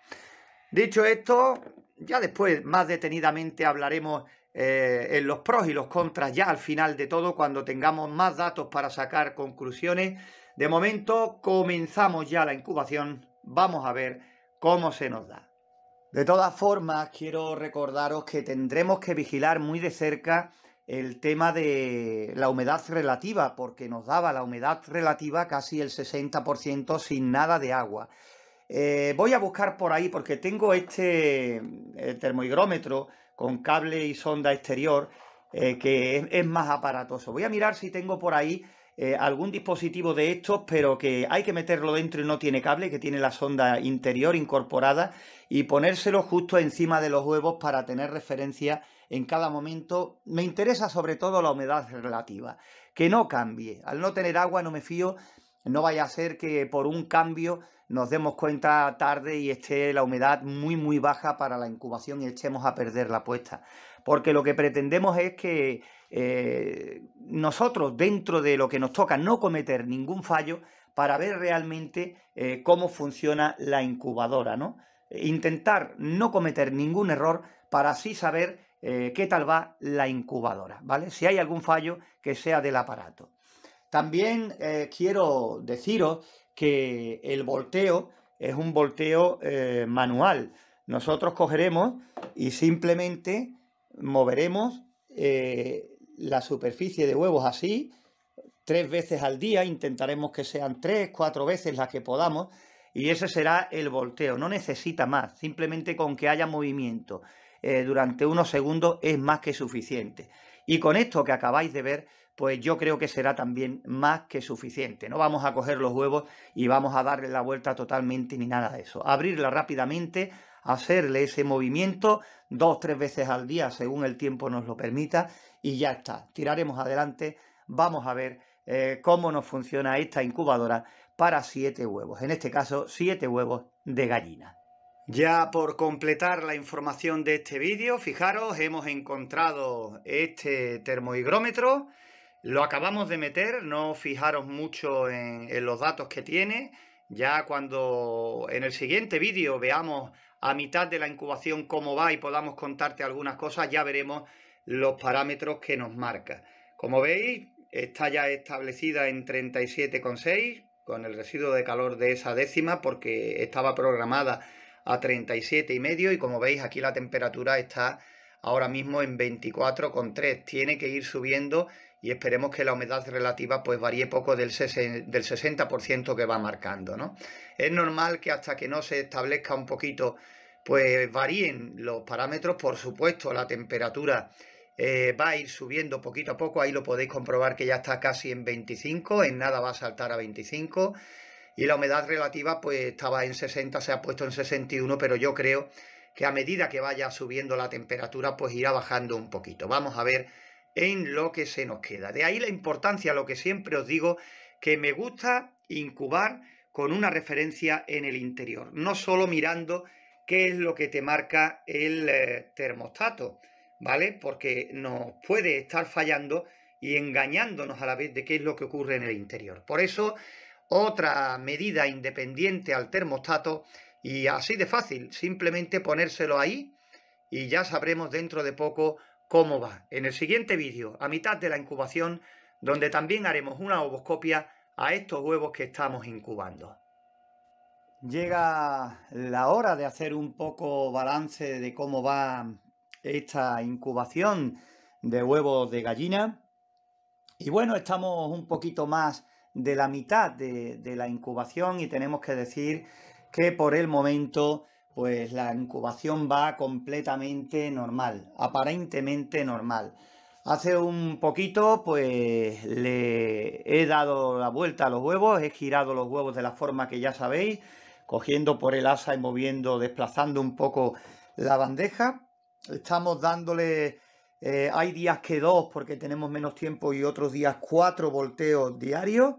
Dicho esto, ya después más detenidamente hablaremos eh, en los pros y los contras ya al final de todo, cuando tengamos más datos para sacar conclusiones de momento comenzamos ya la incubación, vamos a ver cómo se nos da. De todas formas, quiero recordaros que tendremos que vigilar muy de cerca el tema de la humedad relativa, porque nos daba la humedad relativa casi el 60% sin nada de agua. Eh, voy a buscar por ahí porque tengo este eh, termohigrómetro con cable y sonda exterior eh, que es más aparatoso. Voy a mirar si tengo por ahí eh, algún dispositivo de estos, pero que hay que meterlo dentro y no tiene cable, que tiene la sonda interior incorporada, y ponérselo justo encima de los huevos para tener referencia en cada momento. Me interesa sobre todo la humedad relativa, que no cambie. Al no tener agua no me fío, no vaya a ser que por un cambio nos demos cuenta tarde y esté la humedad muy muy baja para la incubación y echemos a perder la puesta. Porque lo que pretendemos es que eh, nosotros, dentro de lo que nos toca, no cometer ningún fallo para ver realmente eh, cómo funciona la incubadora, ¿no? Intentar no cometer ningún error para así saber eh, qué tal va la incubadora, ¿vale? Si hay algún fallo que sea del aparato. También quiero deciros que el volteo es un volteo manual. Nosotros cogeremos y simplemente moveremos la superficie de huevos así, tres veces al día, intentaremos que sean tres, cuatro veces las que podamos, y ese será el volteo, no necesita más, simplemente con que haya movimiento eh, durante unos segundos es más que suficiente. Y con esto que acabáis de ver, pues yo creo que será también más que suficiente. No vamos a coger los huevos y vamos a darle la vuelta totalmente ni nada de eso. Abrirla rápidamente, hacerle ese movimiento dos, tres veces al día según el tiempo nos lo permita y ya está. Tiraremos adelante, vamos a ver eh, cómo nos funciona esta incubadora para siete huevos, en este caso siete huevos de gallina. Ya por completar la información de este vídeo, fijaros, hemos encontrado este termohigrómetro, lo acabamos de meter, no fijaros mucho en, en los datos que tiene, ya cuando en el siguiente vídeo veamos a mitad de la incubación cómo va y podamos contarte algunas cosas, ya veremos los parámetros que nos marca. Como veis, está ya establecida en 37,6 con el residuo de calor de esa décima porque estaba programada a 37,5 y como veis aquí la temperatura está ahora mismo en 24,3. Tiene que ir subiendo y esperemos que la humedad relativa pues varíe poco del 60% que va marcando. ¿no? Es normal que hasta que no se establezca un poquito pues varíen los parámetros, por supuesto la temperatura eh, va a ir subiendo poquito a poco, ahí lo podéis comprobar que ya está casi en 25, en nada va a saltar a 25 y la humedad relativa pues estaba en 60, se ha puesto en 61, pero yo creo que a medida que vaya subiendo la temperatura pues irá bajando un poquito. Vamos a ver en lo que se nos queda. De ahí la importancia, lo que siempre os digo, que me gusta incubar con una referencia en el interior, no solo mirando qué es lo que te marca el eh, termostato, ¿vale? Porque nos puede estar fallando y engañándonos a la vez de qué es lo que ocurre en el interior. Por eso, otra medida independiente al termostato y así de fácil, simplemente ponérselo ahí y ya sabremos dentro de poco cómo va. En el siguiente vídeo, a mitad de la incubación, donde también haremos una ovoscopia a estos huevos que estamos incubando. Llega la hora de hacer un poco balance de cómo va esta incubación de huevos de gallina. Y bueno, estamos un poquito más de la mitad de, la incubación y tenemos que decir que por el momento pues la incubación va completamente normal, aparentemente normal. Hace un poquito pues le he dado la vuelta a los huevos, he girado los huevos de la forma que ya sabéis, cogiendo por el asa y moviendo, desplazando un poco la bandeja estamos dándole, eh, hay días que dos porque tenemos menos tiempo y otros días cuatro volteos diarios,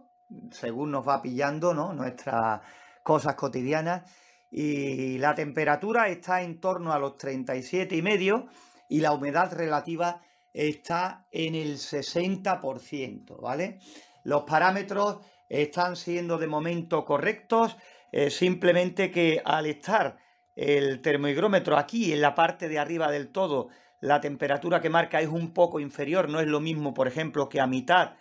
según nos va pillando ¿no? nuestras cosas cotidianas. Y la temperatura está en torno a los 37 y medio y la humedad relativa está en el 60%, ¿vale? Los parámetros están siendo de momento correctos, eh, simplemente que al estar el termohigrómetro aquí en la parte de arriba del todo la temperatura que marca es un poco inferior, no es lo mismo por ejemplo que a mitad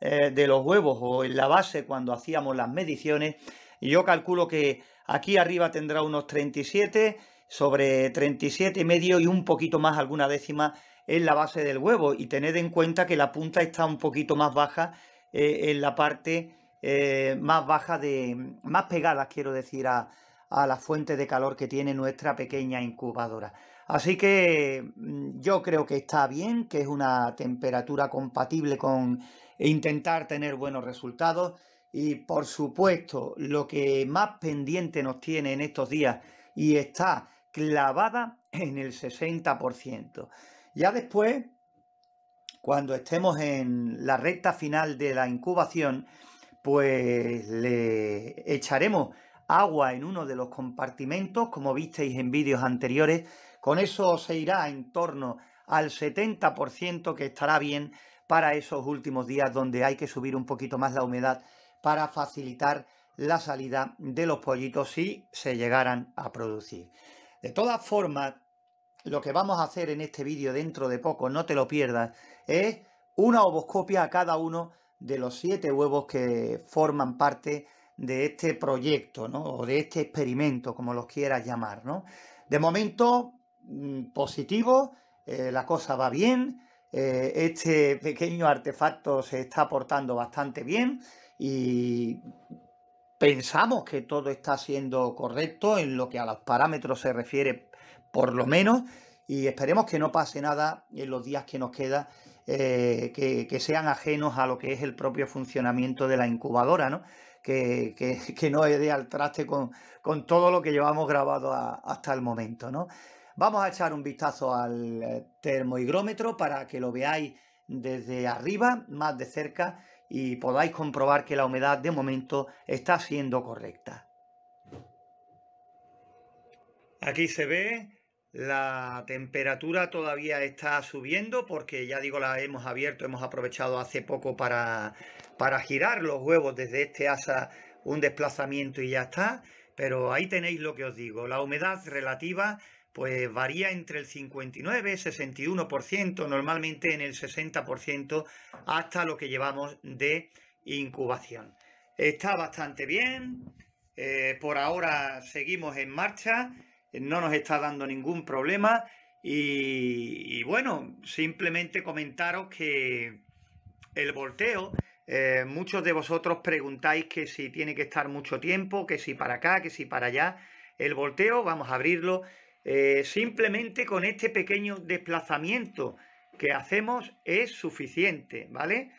eh, de los huevos o en la base cuando hacíamos las mediciones, yo calculo que aquí arriba tendrá unos 37 sobre 37 y medio y un poquito más alguna décima en la base del huevo y tened en cuenta que la punta está un poquito más baja eh, en la parte eh, más baja de más pegada quiero decir a, a la fuente de calor que tiene nuestra pequeña incubadora. Así que mm, yo creo que está bien, que es una temperatura compatible con intentar tener buenos resultados. Y por supuesto, lo que más pendiente nos tiene en estos días y está clavada en el 60%. Ya después, cuando estemos en la recta final de la incubación, pues le echaremos agua en uno de los compartimentos, como visteis en vídeos anteriores. Con eso se irá en torno al 70% que estará bien para esos últimos días donde hay que subir un poquito más la humedad para facilitar la salida de los pollitos si se llegaran a producir. De todas formas, lo que vamos a hacer en este vídeo dentro de poco, no te lo pierdas, es una ovoscopia a cada uno de los siete huevos que forman parte de este proyecto, ¿no? O de este experimento, como los quieras llamar, ¿no? De momento, mm, positivo, eh, la cosa va bien, eh, este pequeño artefacto se está portando bastante bien y pensamos que todo está siendo correcto en lo que a los parámetros se refiere, por lo menos, y esperemos que no pase nada en los días que nos queda eh, que, que, sean ajenos a lo que es el propio funcionamiento de la incubadora, ¿no? que, que, que no al traste con, todo lo que llevamos grabado hasta el momento. ¿no? Vamos a echar un vistazo al eh, termohigrómetro para que lo veáis desde arriba, más de cerca, y podáis comprobar que la humedad de momento está siendo correcta. Aquí se ve la temperatura todavía está subiendo porque ya digo, la hemos abierto, hemos aprovechado hace poco para para girar los huevos desde este asa un desplazamiento y ya está, pero ahí tenéis lo que os digo, la humedad relativa pues varía entre el 59, y 61%, normalmente en el 60% hasta lo que llevamos de incubación. Está bastante bien, eh, por ahora seguimos en marcha, no nos está dando ningún problema y bueno, simplemente comentaros que el volteo eh, muchos de vosotros preguntáis que si tiene que estar mucho tiempo, que si para acá, que si para allá. El volteo, vamos a abrirlo, eh, simplemente con este pequeño desplazamiento que hacemos es suficiente, ¿vale?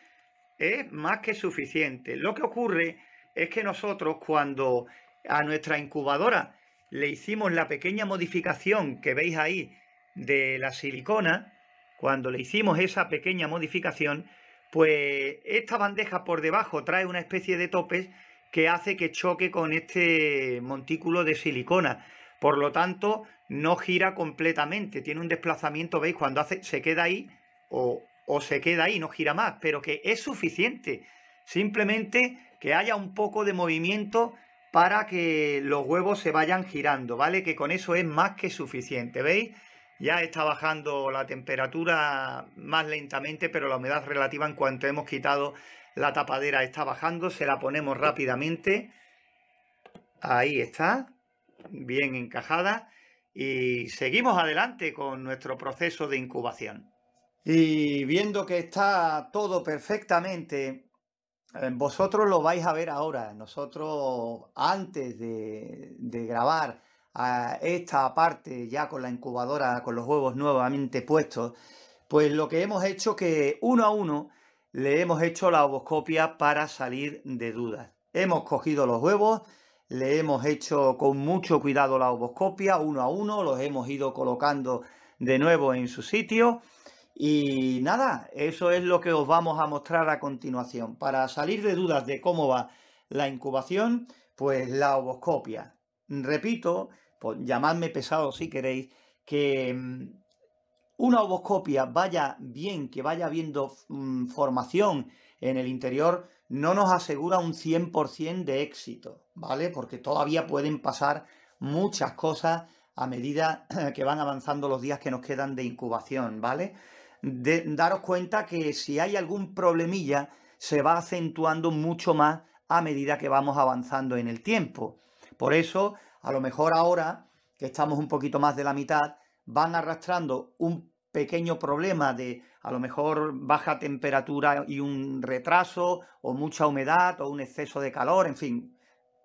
Es más que suficiente. Lo que ocurre es que nosotros cuando a nuestra incubadora le hicimos la pequeña modificación que veis ahí de la silicona, cuando le hicimos esa pequeña modificación, pues esta bandeja por debajo trae una especie de topes que hace que choque con este montículo de silicona. Por lo tanto, no gira completamente, tiene un desplazamiento, veis, cuando hace, se queda ahí o, o se queda ahí, no gira más, pero que es suficiente. Simplemente que haya un poco de movimiento para que los huevos se vayan girando, ¿vale? Que con eso es más que suficiente, ¿veis? Ya está bajando la temperatura más lentamente, pero la humedad relativa en cuanto hemos quitado la tapadera está bajando. Se la ponemos rápidamente. Ahí está, bien encajada. Y seguimos adelante con nuestro proceso de incubación. Y viendo que está todo perfectamente eh, vosotros lo vais a ver ahora. Nosotros, antes de, grabar, a esta parte ya con la incubadora, con los huevos nuevamente puestos, pues lo que hemos hecho que uno a uno le hemos hecho la ovoscopia para salir de dudas. Hemos cogido los huevos, le hemos hecho con mucho cuidado la ovoscopia uno a uno, los hemos ido colocando de nuevo en su sitio. Y nada, eso es lo que os vamos a mostrar a continuación. Para salir de dudas de cómo va la incubación, pues la ovoscopia repito, pues llamadme pesado si queréis, que mm, una ovoscopia vaya bien, que vaya habiendo mm, formación en el interior, no nos asegura un 100% de éxito, ¿vale? Porque todavía pueden pasar muchas cosas a medida que van avanzando los días que nos quedan de incubación, ¿vale? daros cuenta que si hay algún problemilla, se va acentuando mucho más a medida que vamos avanzando en el tiempo. Por eso, a lo mejor ahora, que estamos un poquito más de la mitad, van arrastrando un pequeño problema de a lo mejor baja temperatura y un retraso, o mucha humedad, o un exceso de calor, en fin,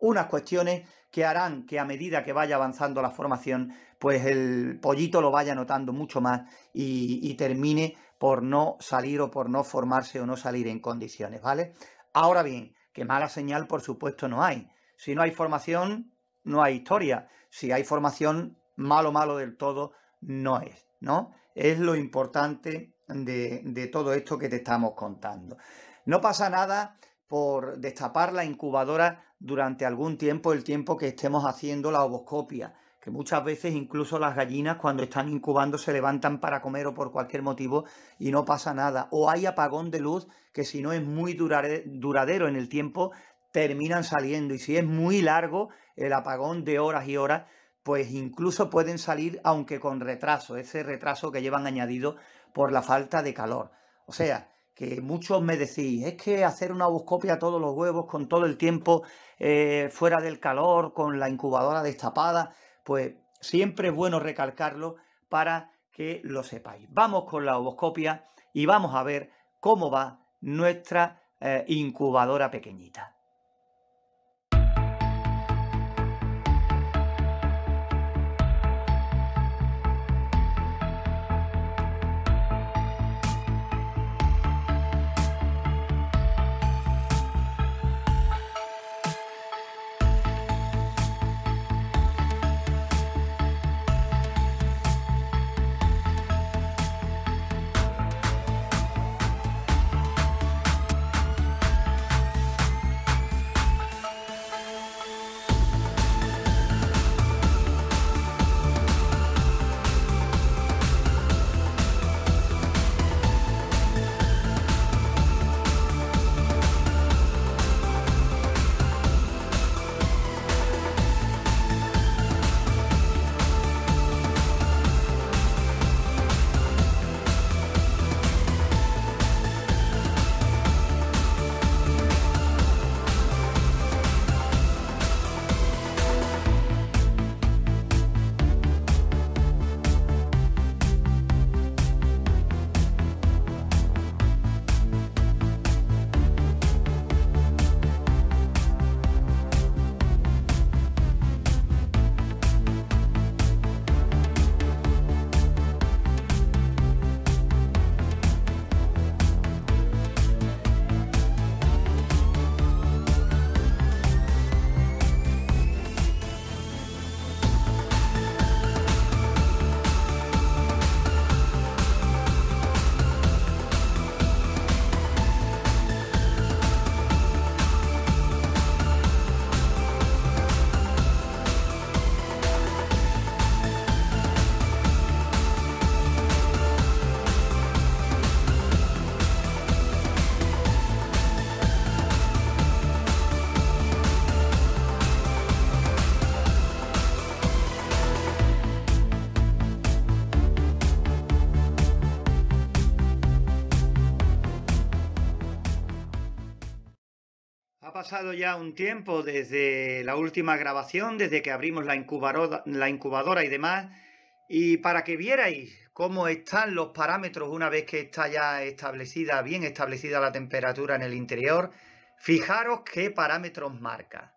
unas cuestiones que harán que a medida que vaya avanzando la formación, pues el pollito lo vaya notando mucho más y, termine por no salir o por no formarse o no salir en condiciones, ¿vale? Ahora bien, que mala señal por supuesto no hay. Si no hay formación, no hay historia. Si hay formación, malo, malo del todo, no es, ¿no? Es lo importante de, de todo esto que te estamos contando. No pasa nada por destapar la incubadora durante algún tiempo, el tiempo que estemos haciendo la oboscopia que muchas veces incluso las gallinas cuando están incubando se levantan para comer o por cualquier motivo y no pasa nada. O hay apagón de luz que si no es muy duradero en el tiempo terminan saliendo. Y si es muy largo, el apagón de horas y horas, pues incluso pueden salir, aunque con retraso, ese retraso que llevan añadido por la falta de calor. O sea, que muchos me decís, es que hacer una buscopia a todos los huevos con todo el tiempo eh, fuera del calor, con la incubadora destapada, pues siempre es bueno recalcarlo para que lo sepáis. Vamos con la ovoscopia y vamos a ver cómo va nuestra eh, incubadora pequeñita. pasado ya un tiempo desde la última grabación, desde que abrimos la incubadora, la incubadora y demás, y para que vierais cómo están los parámetros una vez que está ya establecida, bien establecida la temperatura en el interior, fijaros qué parámetros marca.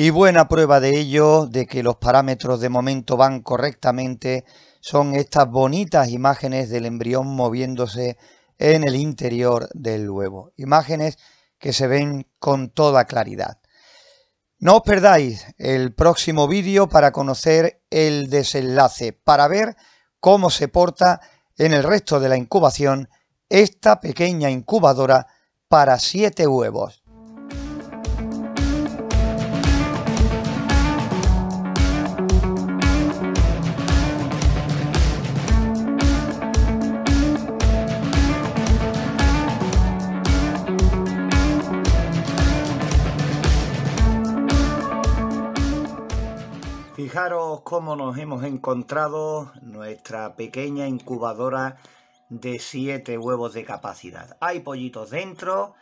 Y buena prueba de ello, de que los parámetros de momento van correctamente, son estas bonitas imágenes del embrión moviéndose en el interior del huevo. Imágenes que se ven con toda claridad. No os perdáis el próximo vídeo para conocer el desenlace, para ver cómo se porta en el resto de la incubación esta pequeña incubadora para siete huevos. como cómo nos hemos encontrado nuestra pequeña incubadora de 7 huevos de capacidad. Hay pollitos dentro,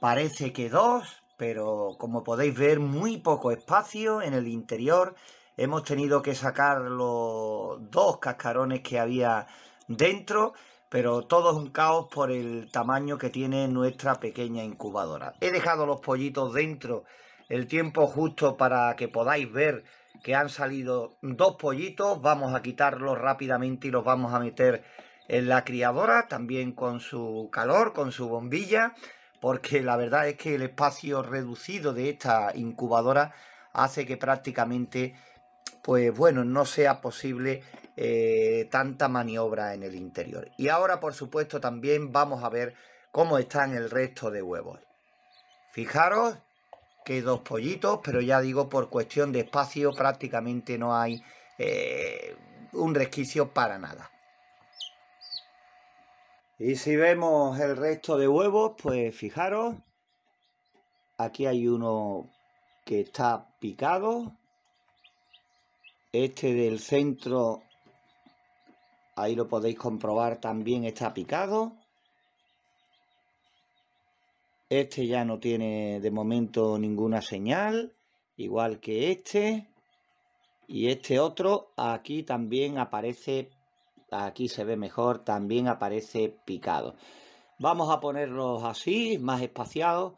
parece que dos, pero como podéis ver muy poco espacio en el interior. Hemos tenido que sacar los dos cascarones que había dentro, pero todo es un caos por el tamaño que tiene nuestra pequeña incubadora. He dejado los pollitos dentro el tiempo justo para que podáis ver que han salido dos pollitos, vamos a quitarlos rápidamente y los vamos a meter en la criadora, también con su calor, con su bombilla, porque la verdad es que el espacio reducido de esta incubadora hace que prácticamente, pues bueno, no sea posible eh, tanta maniobra en el interior. Y ahora, por supuesto, también vamos a ver cómo están el resto de huevos. Fijaros dos pollitos, pero ya digo, por cuestión de espacio prácticamente no hay eh, un resquicio para nada. Y si vemos el resto de huevos, pues fijaros, aquí hay uno que está picado, este del centro, ahí lo podéis comprobar, también está picado. Este ya no tiene de momento ninguna señal, igual que este. Y este otro, aquí también aparece, aquí se ve mejor, también aparece picado. Vamos a ponerlos así, más espaciados,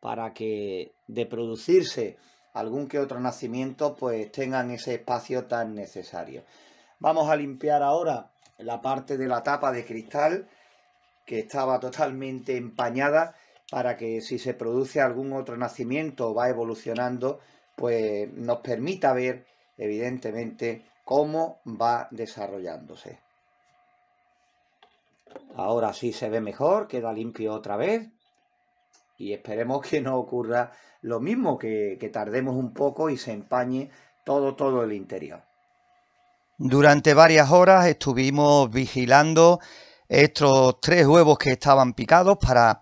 para que de producirse algún que otro nacimiento, pues tengan ese espacio tan necesario. Vamos a limpiar ahora la parte de la tapa de cristal que estaba totalmente empañada para que si se produce algún otro nacimiento o va evolucionando, pues nos permita ver evidentemente cómo va desarrollándose. Ahora sí se ve mejor, queda limpio otra vez y esperemos que no ocurra lo mismo, que, que tardemos un poco y se empañe todo, todo el interior. Durante varias horas estuvimos vigilando estos tres huevos que estaban picados para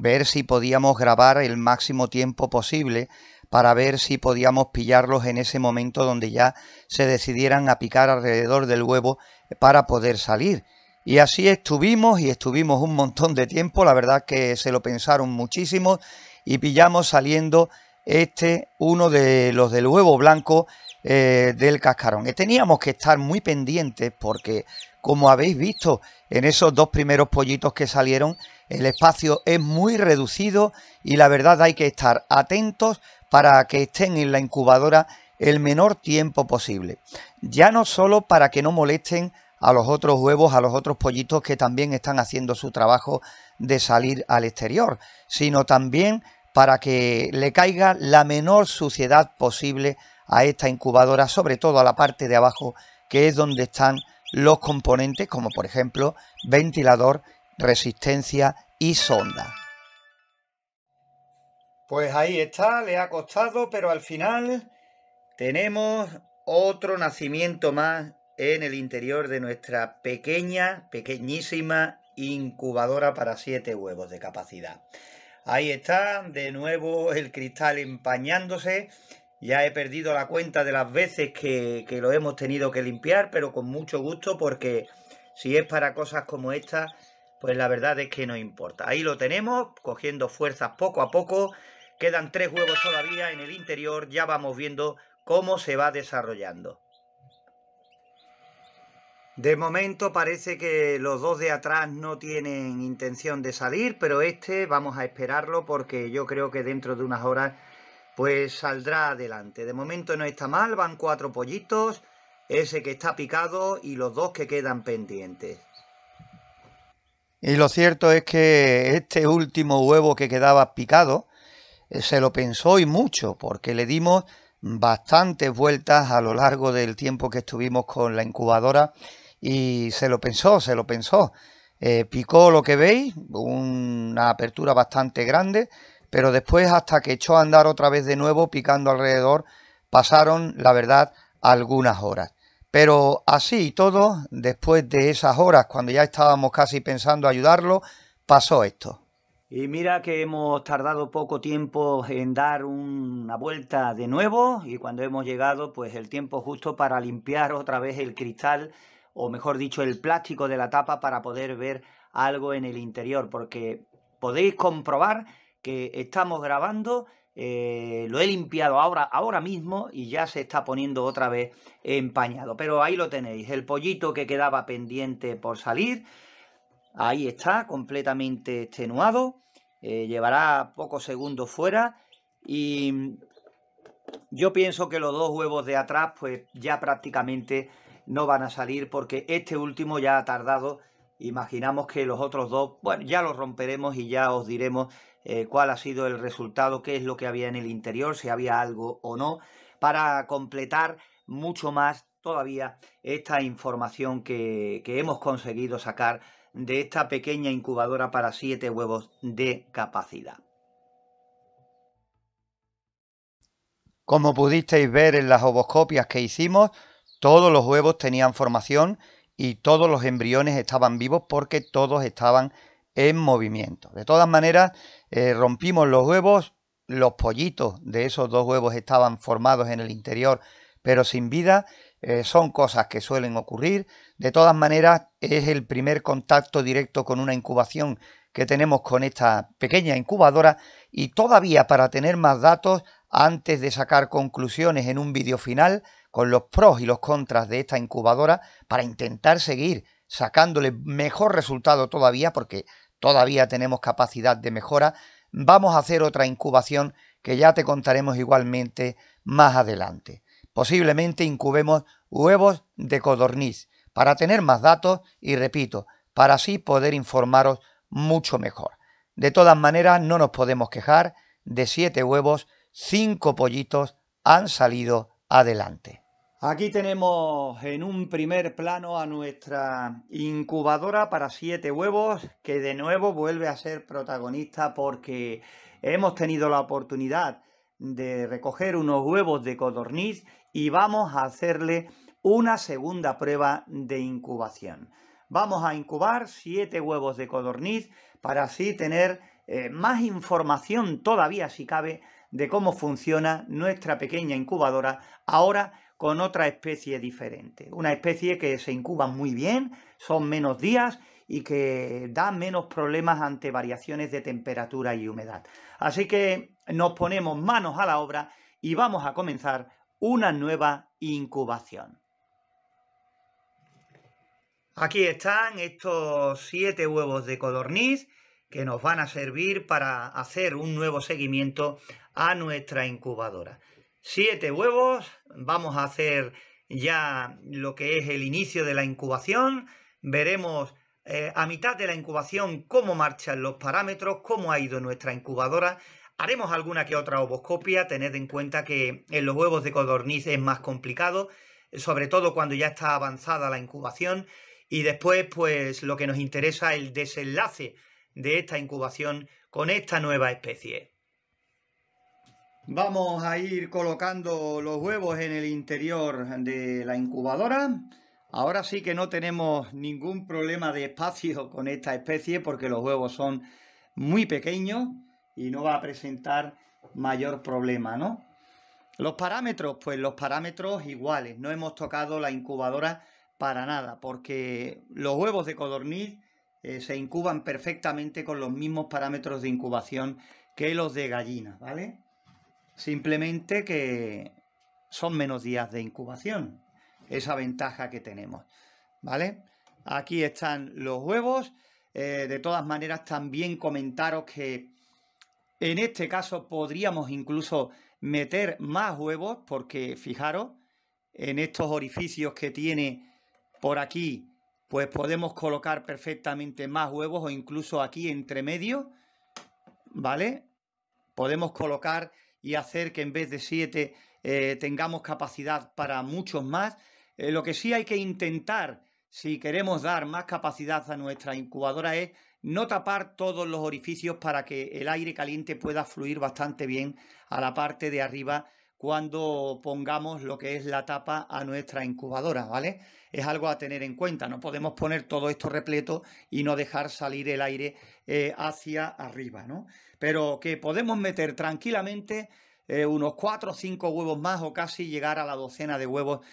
ver si podíamos grabar el máximo tiempo posible para ver si podíamos pillarlos en ese momento donde ya se decidieran a picar alrededor del huevo para poder salir. Y así estuvimos y estuvimos un montón de tiempo, la verdad que se lo pensaron muchísimo y pillamos saliendo este, uno de los del huevo blanco eh, del cascarón. teníamos que estar muy pendientes porque, como habéis visto en esos dos primeros pollitos que salieron, el espacio es muy reducido y la verdad hay que estar atentos para que estén en la incubadora el menor tiempo posible. Ya no solo para que no molesten a los otros huevos, a los otros pollitos que también están haciendo su trabajo de salir al exterior, sino también para que le caiga la menor suciedad posible a esta incubadora, sobre todo a la parte de abajo, que es donde están los componentes, como por ejemplo ventilador resistencia y sonda. Pues ahí está, le ha costado, pero al final tenemos otro nacimiento más en el interior de nuestra pequeña, pequeñísima incubadora para 7 huevos de capacidad. Ahí está, de nuevo el cristal empañándose. Ya he perdido la cuenta de las veces que, que lo hemos tenido que limpiar, pero con mucho gusto porque si es para cosas como esta, pues la verdad es que no importa. Ahí lo tenemos, cogiendo fuerzas poco a poco. Quedan tres huevos todavía en el interior, ya vamos viendo cómo se va desarrollando. De momento parece que los dos de atrás no tienen intención de salir, pero este vamos a esperarlo porque yo creo que dentro de unas horas pues saldrá adelante. De momento no está mal, van cuatro pollitos, ese que está picado y los dos que quedan pendientes. Y lo cierto es que este último huevo que quedaba picado eh, se lo pensó y mucho, porque le dimos bastantes vueltas a lo largo del tiempo que estuvimos con la incubadora y se lo pensó, se lo pensó. Eh, picó lo que veis, una apertura bastante grande, pero después hasta que echó a andar otra vez de nuevo picando alrededor, pasaron, la verdad, algunas horas. Pero así y todo, después de esas horas, cuando ya estábamos casi pensando ayudarlo, pasó esto. Y mira que hemos tardado poco tiempo en dar una vuelta de nuevo y cuando hemos llegado, pues el tiempo justo para limpiar otra vez el cristal, o mejor dicho, el plástico de la tapa para poder ver algo en el interior, porque podéis comprobar que estamos grabando eh, lo he limpiado ahora, ahora mismo y ya se está poniendo otra vez empañado. Pero ahí lo tenéis, el pollito que quedaba pendiente por salir. Ahí está, completamente extenuado. Eh, llevará pocos segundos fuera y yo pienso que los dos huevos de atrás pues ya prácticamente no van a salir porque este último ya ha tardado. Imaginamos que los otros dos, bueno, ya los romperemos y ya os diremos eh, cuál ha sido el resultado, qué es lo que había en el interior, si había algo o no, para completar mucho más todavía esta información que, hemos conseguido sacar de esta pequeña incubadora para 7 huevos de capacidad. Como pudisteis ver en las ovoscopias que hicimos, todos los huevos tenían formación y todos los embriones estaban vivos porque todos estaban en movimiento. De todas maneras, eh, rompimos los huevos, los pollitos de esos dos huevos estaban formados en el interior, pero sin vida. Eh, son cosas que suelen ocurrir. De todas maneras, es el primer contacto directo con una incubación que tenemos con esta pequeña incubadora y todavía para tener más datos antes de sacar conclusiones en un vídeo final con los pros y los contras de esta incubadora para intentar seguir sacándole mejor resultado todavía porque todavía tenemos capacidad de mejora, vamos a hacer otra incubación que ya te contaremos igualmente más adelante. Posiblemente incubemos huevos de codorniz para tener más datos y repito, para así poder informaros mucho mejor. De todas maneras, no nos podemos quejar, de siete huevos, cinco pollitos han salido adelante. Aquí tenemos en un primer plano a nuestra incubadora para siete huevos, que de nuevo vuelve a ser protagonista porque hemos tenido la oportunidad de recoger unos huevos de codorniz y vamos a hacerle una segunda prueba de incubación. Vamos a incubar siete huevos de codorniz para así tener eh, más información todavía si cabe de cómo funciona nuestra pequeña incubadora ahora con otra especie diferente. Una especie que se incuba muy bien, son menos días y que da menos problemas ante variaciones de temperatura y humedad. Así que nos ponemos manos a la obra y vamos a comenzar una nueva incubación. Aquí están estos siete huevos de codorniz que nos van a servir para hacer un nuevo seguimiento a nuestra incubadora siete huevos, vamos a hacer ya lo que es el inicio de la incubación, veremos eh, a mitad de la incubación cómo marchan los parámetros, cómo ha ido nuestra incubadora, haremos alguna que otra ovoscopia, tened en cuenta que en los huevos de codorniz es más complicado, sobre todo cuando ya está avanzada la incubación, y después pues lo que nos interesa es el desenlace de esta incubación con esta nueva especie. Vamos a ir colocando los huevos en el interior de la incubadora. Ahora sí que no tenemos ningún problema de espacio con esta especie porque los huevos son muy pequeños y no va a presentar mayor problema, ¿no? Los parámetros, pues los parámetros iguales. No hemos tocado la incubadora para nada porque los huevos de codorniz eh, se incuban perfectamente con los mismos parámetros de incubación que los de gallina, ¿vale? Simplemente que son menos días de incubación. Esa ventaja que tenemos. ¿Vale? Aquí están los huevos. Eh, de todas maneras, también comentaros que en este caso podríamos incluso meter más huevos porque fijaros, en estos orificios que tiene por aquí, pues podemos colocar perfectamente más huevos o incluso aquí entre medio, ¿vale? Podemos colocar y hacer que en vez de siete eh, tengamos capacidad para muchos más. Eh, lo que sí hay que intentar, si queremos dar más capacidad a nuestra incubadora, es no tapar todos los orificios para que el aire caliente pueda fluir bastante bien a la parte de arriba cuando pongamos lo que es la tapa a nuestra incubadora, ¿vale? Es algo a tener en cuenta, no podemos poner todo esto repleto y no dejar salir el aire eh, hacia arriba, ¿no? Pero que podemos meter tranquilamente eh, unos 4 o 5 huevos más o casi llegar a la docena de huevos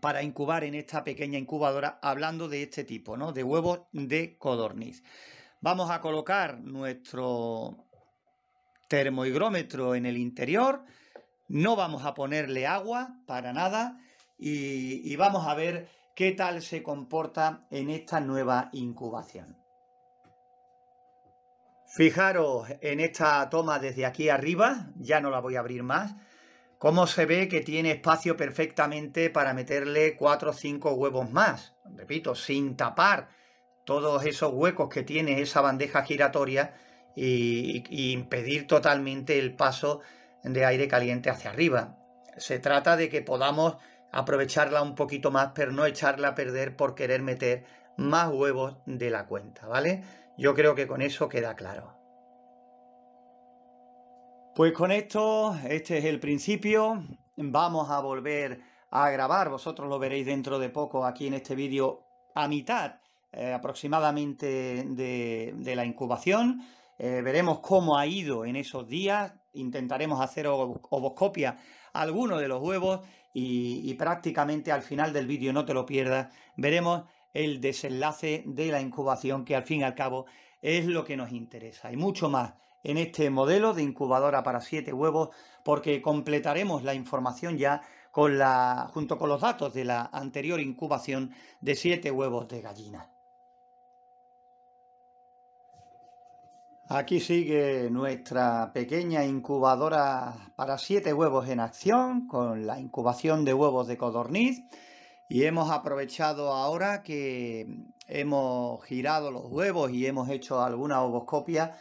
para incubar en esta pequeña incubadora, hablando de este tipo, ¿no? De huevos de codorniz. Vamos a colocar nuestro termohigrómetro en el interior, no vamos a ponerle agua para nada y, vamos a ver qué tal se comporta en esta nueva incubación. Fijaros en esta toma desde aquí arriba, ya no la voy a abrir más, cómo se ve que tiene espacio perfectamente para meterle 4 o 5 huevos más, repito, sin tapar todos esos huecos que tiene esa bandeja giratoria e y impedir totalmente el paso de aire caliente hacia arriba. Se trata de que podamos aprovecharla un poquito más, pero no echarla a perder por querer meter más huevos de la cuenta, ¿vale? Yo creo que con eso queda claro. Pues con esto, este es el principio. Vamos a volver a grabar, vosotros lo veréis dentro de poco aquí en este vídeo a mitad eh, aproximadamente de, la incubación. Eh, veremos cómo ha ido en esos días, intentaremos hacer ovoscopia alguno de los huevos y, prácticamente al final del vídeo, no te lo pierdas, veremos el desenlace de la incubación que al fin y al cabo es lo que nos interesa y mucho más en este modelo de incubadora para siete huevos porque completaremos la información ya con la, junto con los datos de la anterior incubación de siete huevos de gallina. Aquí sigue nuestra pequeña incubadora para siete huevos en acción con la incubación de huevos de codorniz y hemos aprovechado ahora que hemos girado los huevos y hemos hecho alguna ovoscopia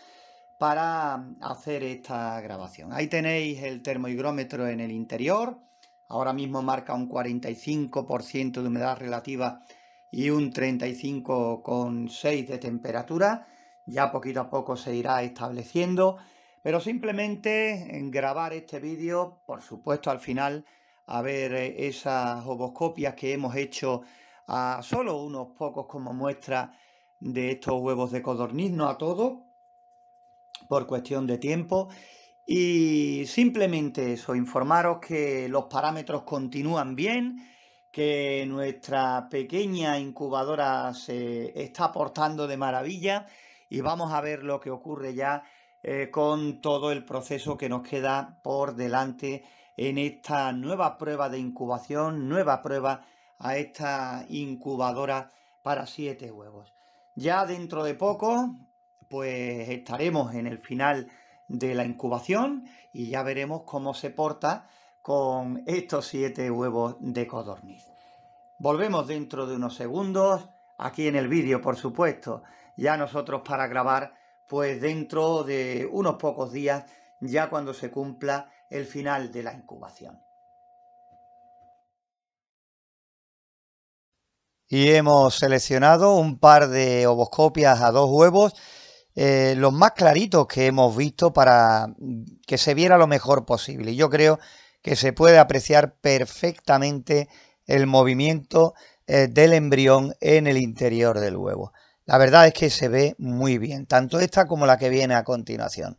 para hacer esta grabación. Ahí tenéis el termohigrómetro en el interior, ahora mismo marca un 45% de humedad relativa y un 35,6% de temperatura ya poquito a poco se irá estableciendo, pero simplemente en grabar este vídeo, por supuesto al final, a ver eh, esas ovoscopias que hemos hecho a solo unos pocos como muestra de estos huevos de codorniz, no a todos, por cuestión de tiempo. Y simplemente eso, informaros que los parámetros continúan bien, que nuestra pequeña incubadora se está portando de maravilla y vamos a ver lo que ocurre ya eh, con todo el proceso que nos queda por delante en esta nueva prueba de incubación, nueva prueba a esta incubadora para siete huevos. Ya dentro de poco, pues estaremos en el final de la incubación y ya veremos cómo se porta con estos siete huevos de codorniz. Volvemos dentro de unos segundos, aquí en el vídeo, por supuesto ya nosotros para grabar pues dentro de unos pocos días, ya cuando se cumpla el final de la incubación. Y hemos seleccionado un par de ovoscopias a dos huevos, eh, los más claritos que hemos visto para que se viera lo mejor posible. Y yo creo que se puede apreciar perfectamente el movimiento eh, del embrión en el interior del huevo. La verdad es que se ve muy bien, tanto esta como la que viene a continuación.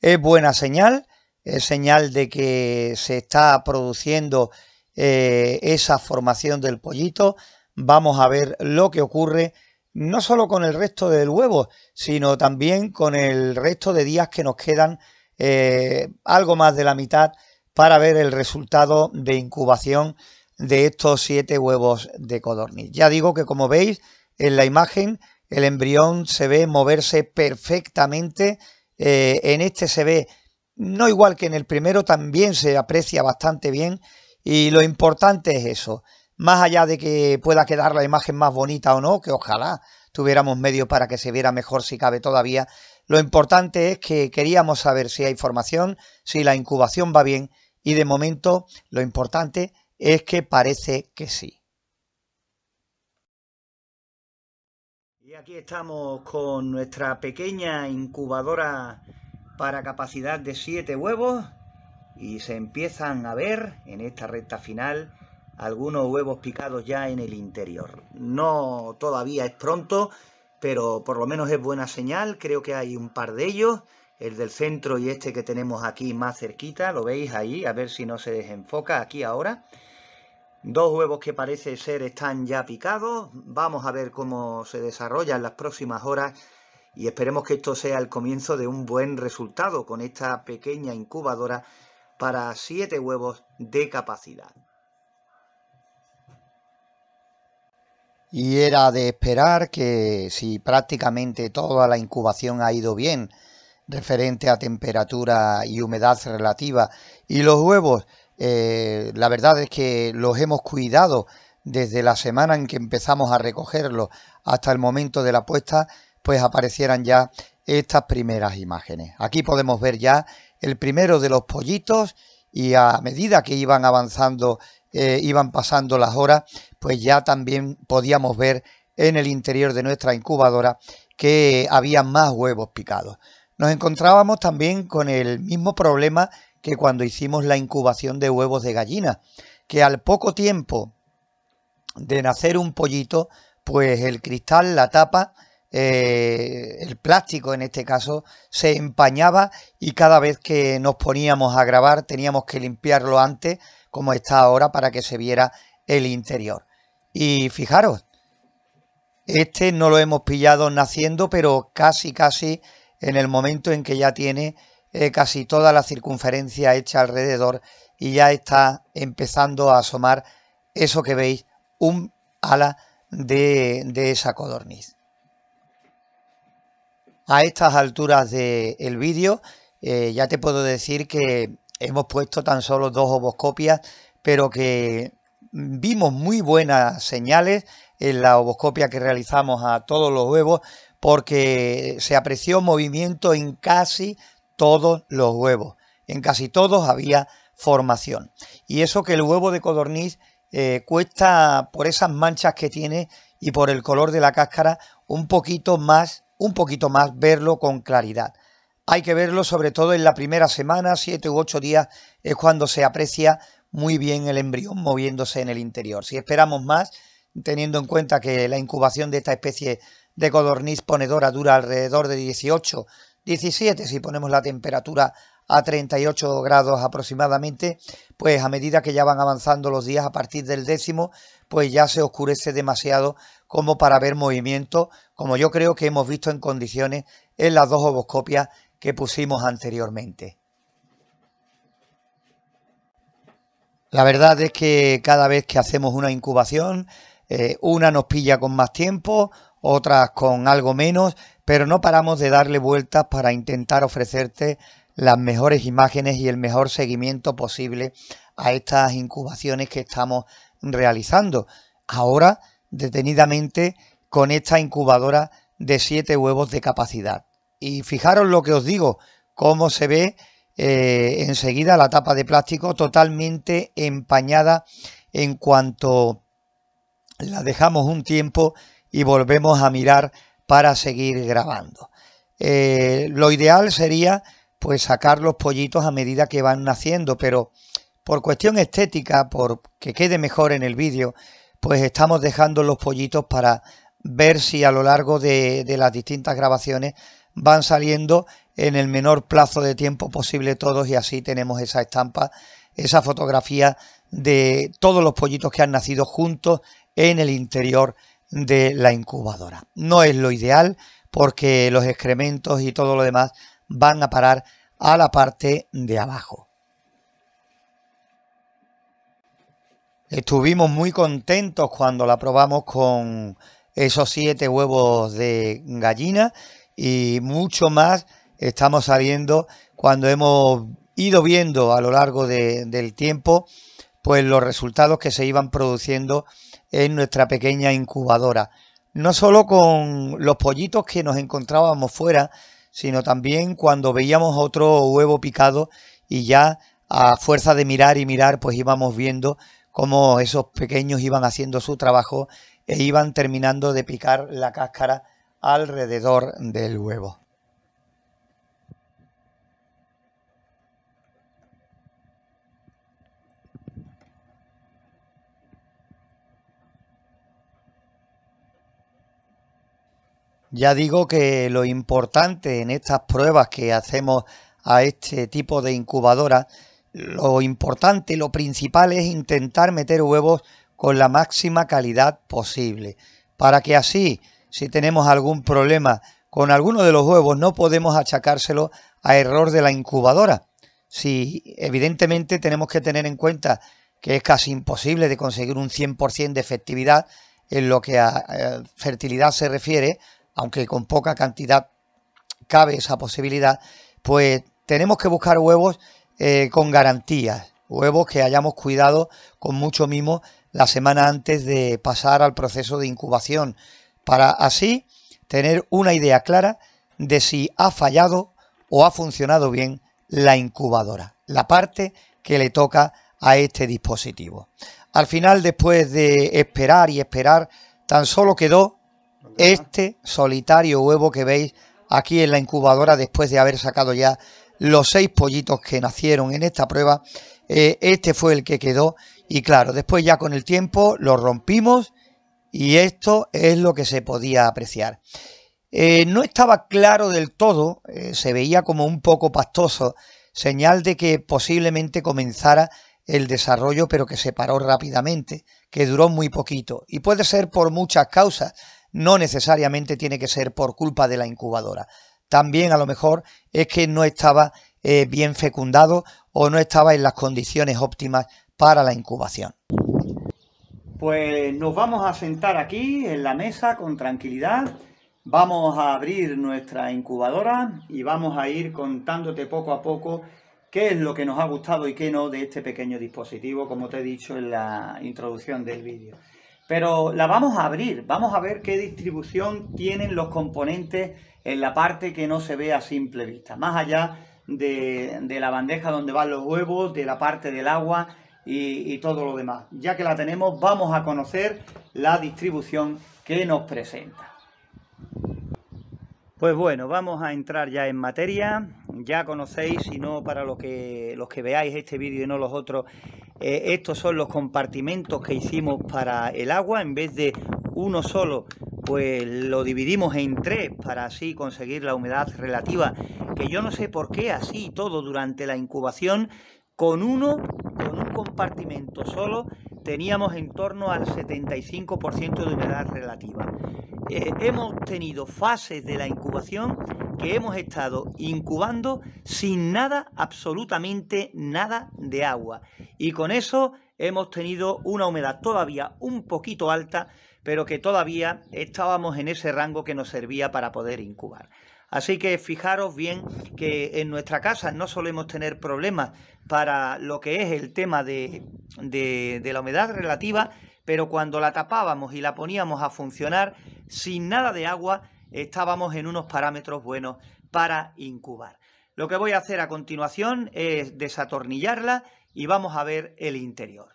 Es buena señal, es señal de que se está produciendo eh, esa formación del pollito. Vamos a ver lo que ocurre no solo con el resto del huevo, sino también con el resto de días que nos quedan eh, algo más de la mitad para ver el resultado de incubación de estos siete huevos de codorniz. Ya digo que como veis en la imagen el embrión se ve moverse perfectamente. Eh, en este se ve, no igual que en el primero, también se aprecia bastante bien. Y lo importante es eso. Más allá de que pueda quedar la imagen más bonita o no, que ojalá tuviéramos medios para que se viera mejor si cabe todavía, lo importante es que queríamos saber si hay formación, si la incubación va bien y de momento lo importante es que parece que sí. aquí estamos con nuestra pequeña incubadora para capacidad de 7 huevos y se empiezan a ver en esta recta final algunos huevos picados ya en el interior. No todavía es pronto, pero por lo menos es buena señal, creo que hay un par de ellos, el del centro y este que tenemos aquí más cerquita, lo veis ahí, a ver si no se desenfoca aquí ahora. Dos huevos que parece ser están ya picados. Vamos a ver cómo se desarrolla en las próximas horas y esperemos que esto sea el comienzo de un buen resultado con esta pequeña incubadora para siete huevos de capacidad. Y era de esperar que si prácticamente toda la incubación ha ido bien referente a temperatura y humedad relativa y los huevos eh, la verdad es que los hemos cuidado desde la semana en que empezamos a recogerlos hasta el momento de la puesta, pues aparecieran ya estas primeras imágenes. Aquí podemos ver ya el primero de los pollitos y a medida que iban avanzando, eh, iban pasando las horas, pues ya también podíamos ver en el interior de nuestra incubadora que había más huevos picados. Nos encontrábamos también con el mismo problema que cuando hicimos la incubación de huevos de gallina, que al poco tiempo de nacer un pollito, pues el cristal, la tapa, eh, el plástico en este caso, se empañaba y cada vez que nos poníamos a grabar teníamos que limpiarlo antes, como está ahora, para que se viera el interior. Y fijaros, este no lo hemos pillado naciendo, pero casi, casi en el momento en que ya tiene eh, casi toda la circunferencia hecha alrededor y ya está empezando a asomar eso que veis, un ala de, esa codorniz. A estas alturas del vídeo eh, ya te puedo decir que hemos puesto tan solo dos oboscopias, pero que vimos muy buenas señales en la oboscopia que realizamos a todos los huevos porque se apreció movimiento en casi todos los huevos. En casi todos había formación. Y eso que el huevo de codorniz eh, cuesta por esas manchas que tiene y por el color de la cáscara un poquito más, un poquito más verlo con claridad. Hay que verlo sobre todo en la primera semana, siete u ocho días es cuando se aprecia muy bien el embrión moviéndose en el interior. Si esperamos más, teniendo en cuenta que la incubación de esta especie de codorniz ponedora dura alrededor de 18 17, si ponemos la temperatura a 38 grados aproximadamente, pues a medida que ya van avanzando los días a partir del décimo, pues ya se oscurece demasiado como para ver movimiento, como yo creo que hemos visto en condiciones en las dos ovoscopias que pusimos anteriormente. La verdad es que cada vez que hacemos una incubación, eh, una nos pilla con más tiempo, otras con algo menos, pero no paramos de darle vueltas para intentar ofrecerte las mejores imágenes y el mejor seguimiento posible a estas incubaciones que estamos realizando. Ahora, detenidamente, con esta incubadora de 7 huevos de capacidad. Y fijaros lo que os digo, cómo se ve eh, enseguida la tapa de plástico totalmente empañada en cuanto la dejamos un tiempo y volvemos a mirar para seguir grabando. Eh, lo ideal sería pues sacar los pollitos a medida que van naciendo, pero por cuestión estética, por que quede mejor en el vídeo, pues estamos dejando los pollitos para ver si a lo largo de, de las distintas grabaciones van saliendo en el menor plazo de tiempo posible todos y así tenemos esa estampa, esa fotografía de todos los pollitos que han nacido juntos en el interior de la incubadora. No es lo ideal porque los excrementos y todo lo demás van a parar a la parte de abajo. Estuvimos muy contentos cuando la probamos con esos siete huevos de gallina y mucho más estamos saliendo cuando hemos ido viendo a lo largo del tiempo pues los resultados que se iban produciendo en nuestra pequeña incubadora. No solo con los pollitos que nos encontrábamos fuera, sino también cuando veíamos otro huevo picado y ya a fuerza de mirar y mirar, pues íbamos viendo cómo esos pequeños iban haciendo su trabajo e iban terminando de picar la cáscara alrededor del huevo. Ya digo que lo importante en estas pruebas que hacemos a este tipo de incubadora, lo importante, lo principal es intentar meter huevos con la máxima calidad posible, para que así, si tenemos algún problema con alguno de los huevos, no podemos achacárselo a error de la incubadora. Si evidentemente tenemos que tener en cuenta que es casi imposible de conseguir un 100% de efectividad en lo que a eh, fertilidad se refiere, aunque con poca cantidad cabe esa posibilidad, pues tenemos que buscar huevos eh, con garantías, huevos que hayamos cuidado con mucho mimo la semana antes de pasar al proceso de incubación, para así tener una idea clara de si ha fallado o ha funcionado bien la incubadora, la parte que le toca a este dispositivo. Al final, después de esperar y esperar, tan solo quedó este solitario huevo que veis aquí en la incubadora después de haber sacado ya los seis pollitos que nacieron en esta prueba. Eh, este fue el que quedó y claro, después ya con el tiempo lo rompimos y esto es lo que se podía apreciar. Eh, no estaba claro del todo, eh, se veía como un poco pastoso, señal de que posiblemente comenzara el desarrollo pero que se paró rápidamente, que duró muy poquito y puede ser por muchas causas, no necesariamente tiene que ser por culpa de la incubadora. También a lo mejor es que no estaba eh, bien fecundado o no estaba en las condiciones óptimas para la incubación. Pues nos vamos a sentar aquí en la mesa con tranquilidad. Vamos a abrir nuestra incubadora y vamos a ir contándote poco a poco qué es lo que nos ha gustado y qué no de este pequeño dispositivo, como te he dicho en la introducción del vídeo. Pero la vamos a abrir, vamos a ver qué distribución tienen los componentes en la parte que no se ve a simple vista. Más allá de, la bandeja donde van los huevos, de la parte del agua y, todo lo demás. Ya que la tenemos, vamos a conocer la distribución que nos presenta. Pues bueno, vamos a entrar ya en materia. Ya conocéis, si no para los que, los que veáis este vídeo y no los otros, eh, estos son los compartimentos que hicimos para el agua. En vez de uno solo, pues lo dividimos en tres para así conseguir la humedad relativa. Que yo no sé por qué así todo durante la incubación, con uno, con un compartimento solo, teníamos en torno al 75% de humedad relativa. Eh, hemos tenido fases de la incubación que hemos estado incubando sin nada, absolutamente nada de agua. Y con eso hemos tenido una humedad todavía un poquito alta, pero que todavía estábamos en ese rango que nos servía para poder incubar. Así que fijaros bien que en nuestra casa no solemos tener problemas para lo que es el tema de, la humedad relativa, pero cuando la tapábamos y la poníamos a funcionar sin nada de agua, estábamos en unos parámetros buenos para incubar. Lo que voy a hacer a continuación es desatornillarla y vamos a ver el interior.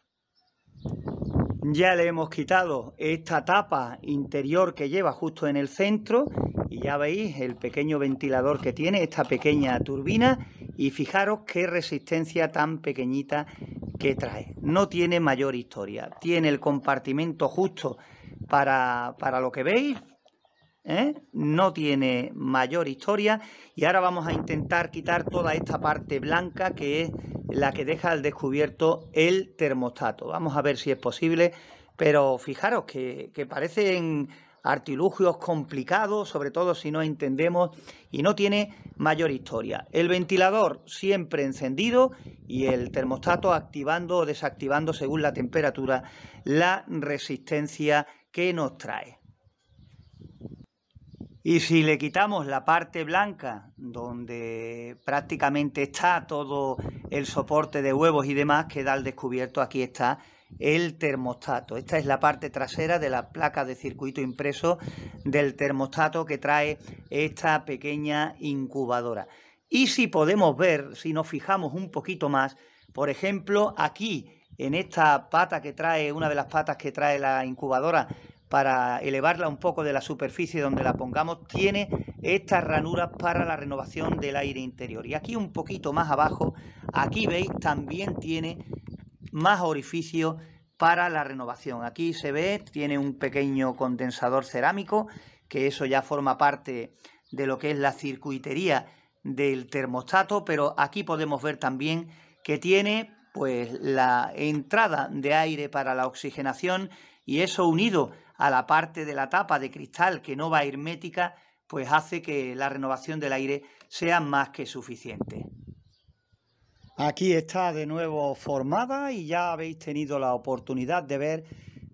Ya le hemos quitado esta tapa interior que lleva justo en el centro y ya veis el pequeño ventilador que tiene, esta pequeña turbina y fijaros qué resistencia tan pequeñita que trae. No tiene mayor historia, tiene el compartimento justo para, para lo que veis, ¿eh? no tiene mayor historia y ahora vamos a intentar quitar toda esta parte blanca que es la que deja al descubierto el termostato. Vamos a ver si es posible, pero fijaros que, que parecen artilugios complicados, sobre todo si no entendemos, y no tiene mayor historia. El ventilador siempre encendido y el termostato activando o desactivando según la temperatura la resistencia que nos trae. Y si le quitamos la parte blanca, donde prácticamente está todo el soporte de huevos y demás, queda al descubierto, aquí está el termostato. Esta es la parte trasera de la placa de circuito impreso del termostato que trae esta pequeña incubadora. Y si podemos ver, si nos fijamos un poquito más, por ejemplo, aquí en esta pata que trae, una de las patas que trae la incubadora para elevarla un poco de la superficie donde la pongamos, tiene estas ranuras para la renovación del aire interior. Y aquí un poquito más abajo, aquí veis, también tiene más orificio para la renovación. Aquí se ve, tiene un pequeño condensador cerámico, que eso ya forma parte de lo que es la circuitería del termostato, pero aquí podemos ver también que tiene pues la entrada de aire para la oxigenación y eso unido a la parte de la tapa de cristal que no va hermética, pues hace que la renovación del aire sea más que suficiente. Aquí está de nuevo formada y ya habéis tenido la oportunidad de ver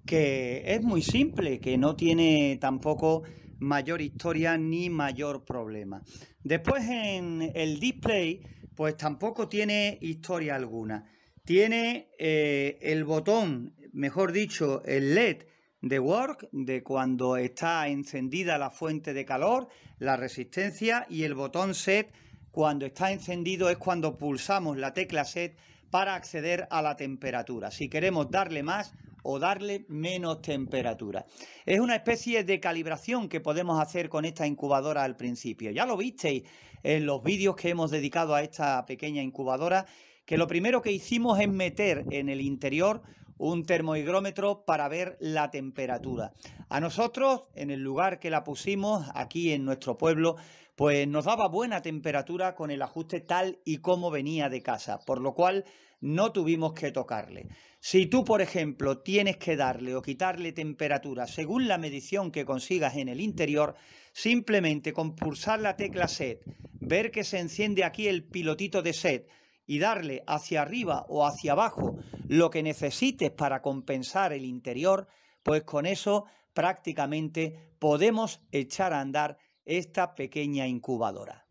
que es muy simple, que no tiene tampoco mayor historia ni mayor problema. Después en el display, pues tampoco tiene historia alguna. Tiene eh, el botón, mejor dicho, el LED de work, de cuando está encendida la fuente de calor, la resistencia y el botón set cuando está encendido es cuando pulsamos la tecla set para acceder a la temperatura. Si queremos darle más o darle menos temperatura. Es una especie de calibración que podemos hacer con esta incubadora al principio. Ya lo visteis en los vídeos que hemos dedicado a esta pequeña incubadora, que lo primero que hicimos es meter en el interior un termohigrómetro para ver la temperatura. A nosotros, en el lugar que la pusimos, aquí en nuestro pueblo, pues nos daba buena temperatura con el ajuste tal y como venía de casa, por lo cual no tuvimos que tocarle. Si tú, por ejemplo, tienes que darle o quitarle temperatura según la medición que consigas en el interior, simplemente con pulsar la tecla SET, ver que se enciende aquí el pilotito de SET, y darle hacia arriba o hacia abajo lo que necesites para compensar el interior, pues con eso prácticamente podemos echar a andar esta pequeña incubadora.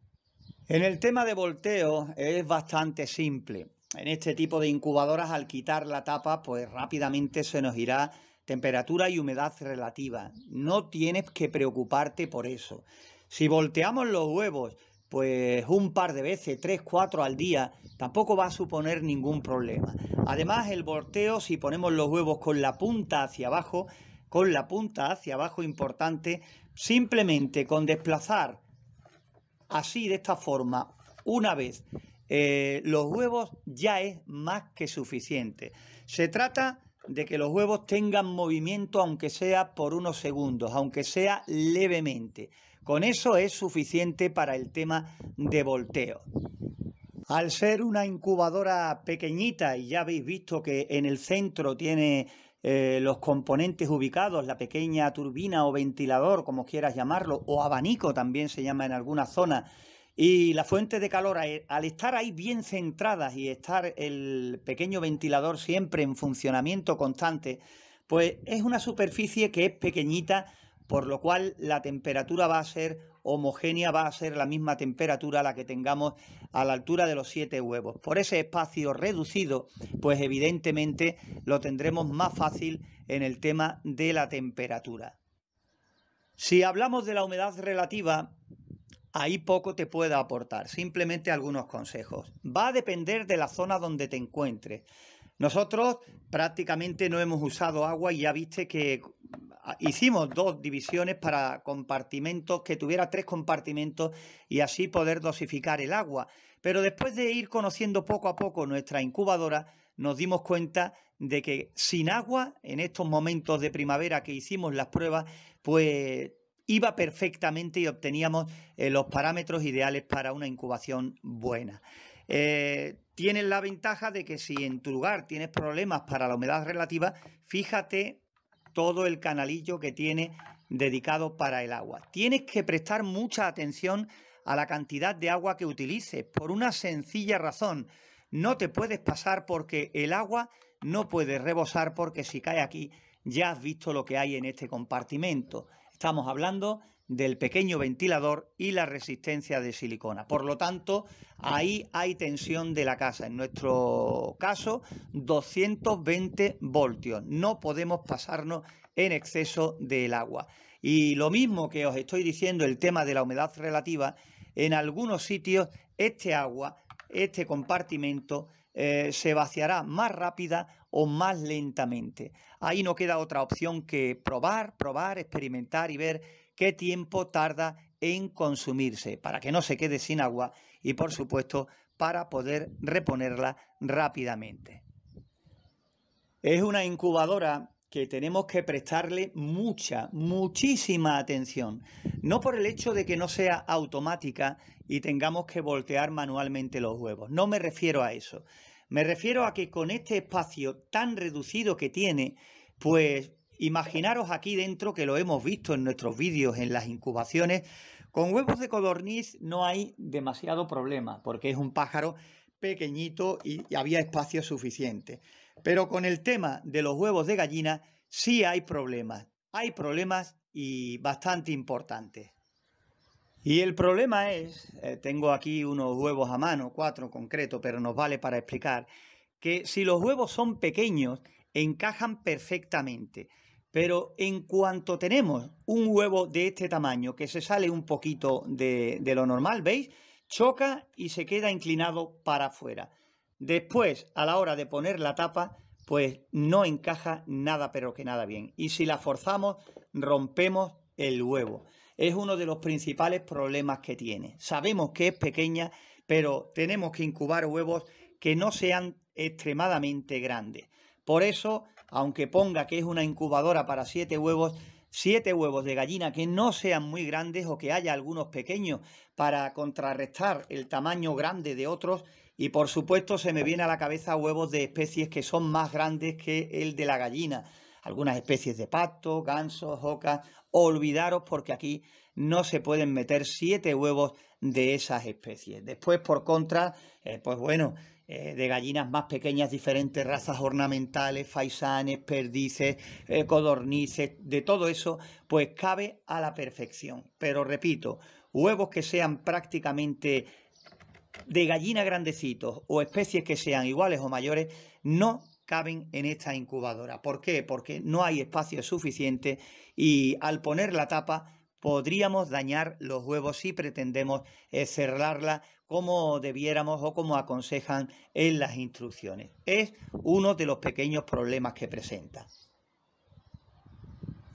En el tema de volteo es bastante simple. En este tipo de incubadoras al quitar la tapa pues rápidamente se nos irá temperatura y humedad relativa. No tienes que preocuparte por eso. Si volteamos los huevos pues un par de veces, tres, cuatro al día, tampoco va a suponer ningún problema. Además, el volteo, si ponemos los huevos con la punta hacia abajo, con la punta hacia abajo, importante, simplemente con desplazar así, de esta forma, una vez eh, los huevos ya es más que suficiente. Se trata de que los huevos tengan movimiento, aunque sea por unos segundos, aunque sea levemente. Con eso es suficiente para el tema de volteo. Al ser una incubadora pequeñita, y ya habéis visto que en el centro tiene eh, los componentes ubicados, la pequeña turbina o ventilador, como quieras llamarlo, o abanico también se llama en alguna zona, y la fuente de calor, eh, al estar ahí bien centradas y estar el pequeño ventilador siempre en funcionamiento constante, pues es una superficie que es pequeñita por lo cual la temperatura va a ser homogénea, va a ser la misma temperatura la que tengamos a la altura de los siete huevos. Por ese espacio reducido, pues evidentemente lo tendremos más fácil en el tema de la temperatura. Si hablamos de la humedad relativa, ahí poco te pueda aportar, simplemente algunos consejos. Va a depender de la zona donde te encuentres. Nosotros prácticamente no hemos usado agua y ya viste que hicimos dos divisiones para compartimentos, que tuviera tres compartimentos y así poder dosificar el agua. Pero después de ir conociendo poco a poco nuestra incubadora, nos dimos cuenta de que sin agua, en estos momentos de primavera que hicimos las pruebas, pues iba perfectamente y obteníamos eh, los parámetros ideales para una incubación buena. Eh, tienes la ventaja de que si en tu lugar tienes problemas para la humedad relativa, fíjate todo el canalillo que tiene dedicado para el agua. Tienes que prestar mucha atención a la cantidad de agua que utilices, por una sencilla razón. No te puedes pasar porque el agua no puede rebosar porque si cae aquí ya has visto lo que hay en este compartimento. Estamos hablando del pequeño ventilador y la resistencia de silicona. Por lo tanto, ahí hay tensión de la casa. En nuestro caso, 220 voltios. No podemos pasarnos en exceso del agua. Y lo mismo que os estoy diciendo, el tema de la humedad relativa, en algunos sitios este agua, este compartimento, eh, se vaciará más rápida o más lentamente. Ahí no queda otra opción que probar, probar, experimentar y ver qué tiempo tarda en consumirse para que no se quede sin agua y por supuesto para poder reponerla rápidamente. Es una incubadora que tenemos que prestarle mucha, muchísima atención. No por el hecho de que no sea automática y tengamos que voltear manualmente los huevos. No me refiero a eso. Me refiero a que con este espacio tan reducido que tiene, pues Imaginaros aquí dentro que lo hemos visto en nuestros vídeos, en las incubaciones. Con huevos de codorniz no hay demasiado problema porque es un pájaro pequeñito y había espacio suficiente. Pero con el tema de los huevos de gallina sí hay problemas. Hay problemas y bastante importantes. Y el problema es, eh, tengo aquí unos huevos a mano, cuatro en concreto, pero nos vale para explicar, que si los huevos son pequeños, encajan perfectamente. Pero en cuanto tenemos un huevo de este tamaño que se sale un poquito de, lo normal, ¿veis? Choca y se queda inclinado para afuera. Después, a la hora de poner la tapa, pues no encaja nada, pero que nada bien. Y si la forzamos, rompemos el huevo. Es uno de los principales problemas que tiene. Sabemos que es pequeña, pero tenemos que incubar huevos que no sean extremadamente grandes. Por eso aunque ponga que es una incubadora para siete huevos, siete huevos de gallina que no sean muy grandes o que haya algunos pequeños para contrarrestar el tamaño grande de otros. Y por supuesto se me viene a la cabeza huevos de especies que son más grandes que el de la gallina. Algunas especies de pato, gansos, ocas. Olvidaros porque aquí no se pueden meter siete huevos de esas especies. Después, por contra, eh, pues bueno, eh, de gallinas más pequeñas, diferentes razas ornamentales, faisanes, perdices, eh, codornices, de todo eso, pues cabe a la perfección. Pero repito, huevos que sean prácticamente de gallina grandecitos o especies que sean iguales o mayores, no caben en esta incubadora. ¿Por qué? Porque no hay espacio suficiente y al poner la tapa podríamos dañar los huevos si pretendemos eh, cerrarla como debiéramos o como aconsejan en las instrucciones. Es uno de los pequeños problemas que presenta.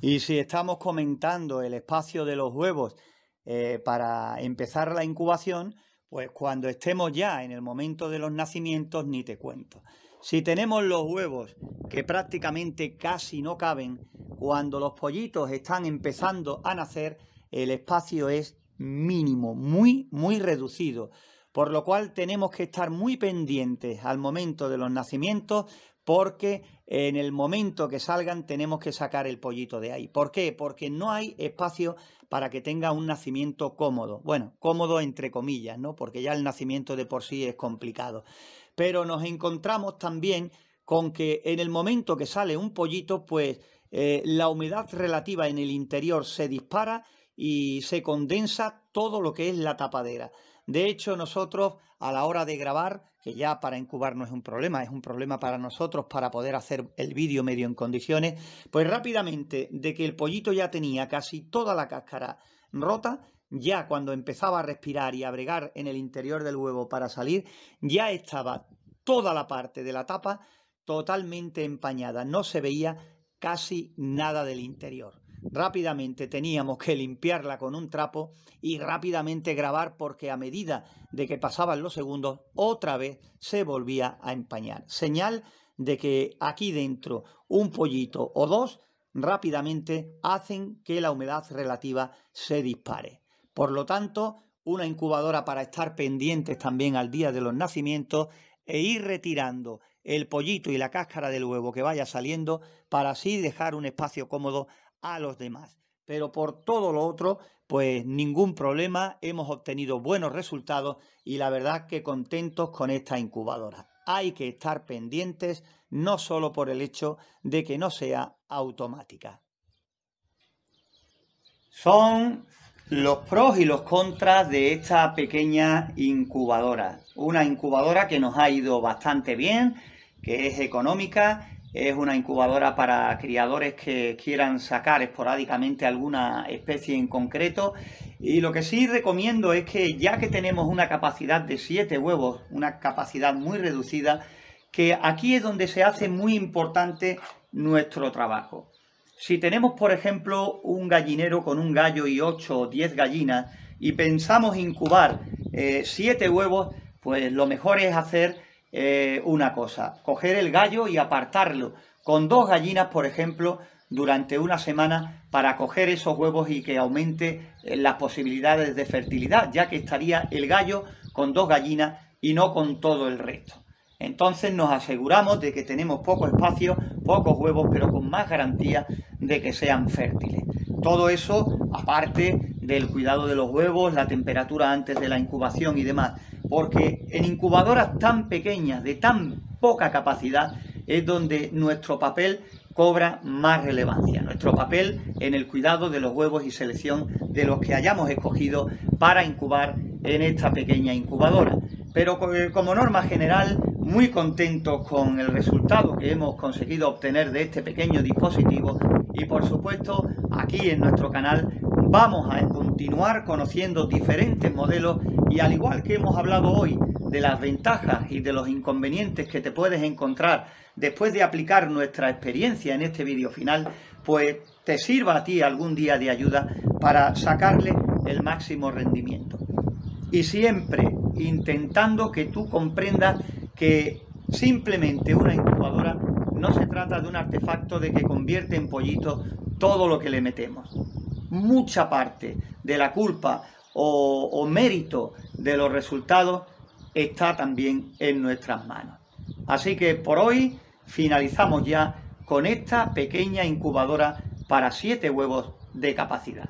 Y si estamos comentando el espacio de los huevos eh, para empezar la incubación, pues cuando estemos ya en el momento de los nacimientos, ni te cuento. Si tenemos los huevos que prácticamente casi no caben, cuando los pollitos están empezando a nacer, el espacio es mínimo, muy, muy reducido. Por lo cual tenemos que estar muy pendientes al momento de los nacimientos porque en el momento que salgan tenemos que sacar el pollito de ahí. ¿Por qué? Porque no hay espacio para que tenga un nacimiento cómodo. Bueno, cómodo entre comillas, ¿no? Porque ya el nacimiento de por sí es complicado. Pero nos encontramos también con que en el momento que sale un pollito, pues eh, la humedad relativa en el interior se dispara y se condensa todo lo que es la tapadera. De hecho, nosotros a la hora de grabar, que ya para incubar no es un problema, es un problema para nosotros para poder hacer el vídeo medio en condiciones, pues rápidamente de que el pollito ya tenía casi toda la cáscara rota, ya cuando empezaba a respirar y a bregar en el interior del huevo para salir, ya estaba toda la parte de la tapa totalmente empañada, no se veía casi nada del interior rápidamente teníamos que limpiarla con un trapo y rápidamente grabar porque a medida de que pasaban los segundos otra vez se volvía a empañar. Señal de que aquí dentro un pollito o dos rápidamente hacen que la humedad relativa se dispare. Por lo tanto, una incubadora para estar pendientes también al día de los nacimientos e ir retirando el pollito y la cáscara del huevo que vaya saliendo para así dejar un espacio cómodo a los demás. Pero por todo lo otro, pues ningún problema, hemos obtenido buenos resultados y la verdad que contentos con esta incubadora. Hay que estar pendientes no sólo por el hecho de que no sea automática. Son los pros y los contras de esta pequeña incubadora. Una incubadora que nos ha ido bastante bien, que es económica es una incubadora para criadores que quieran sacar esporádicamente alguna especie en concreto. Y lo que sí recomiendo es que ya que tenemos una capacidad de 7 huevos, una capacidad muy reducida, que aquí es donde se hace muy importante nuestro trabajo. Si tenemos, por ejemplo, un gallinero con un gallo y 8 o 10 gallinas y pensamos incubar 7 eh, huevos, pues lo mejor es hacer eh, una cosa, coger el gallo y apartarlo con dos gallinas, por ejemplo, durante una semana para coger esos huevos y que aumente eh, las posibilidades de fertilidad, ya que estaría el gallo con dos gallinas y no con todo el resto. Entonces nos aseguramos de que tenemos poco espacio, pocos huevos, pero con más garantía de que sean fértiles. Todo eso, aparte del cuidado de los huevos, la temperatura antes de la incubación y demás porque en incubadoras tan pequeñas, de tan poca capacidad, es donde nuestro papel cobra más relevancia, nuestro papel en el cuidado de los huevos y selección de los que hayamos escogido para incubar en esta pequeña incubadora. Pero eh, como norma general, muy contentos con el resultado que hemos conseguido obtener de este pequeño dispositivo y por supuesto aquí en nuestro canal vamos a continuar conociendo diferentes modelos y al igual que hemos hablado hoy de las ventajas y de los inconvenientes que te puedes encontrar después de aplicar nuestra experiencia en este vídeo final, pues te sirva a ti algún día de ayuda para sacarle el máximo rendimiento. Y siempre intentando que tú comprendas que simplemente una incubadora no se trata de un artefacto de que convierte en pollito todo lo que le metemos. Mucha parte de la culpa o, mérito de los resultados está también en nuestras manos. Así que por hoy finalizamos ya con esta pequeña incubadora para siete huevos de capacidad.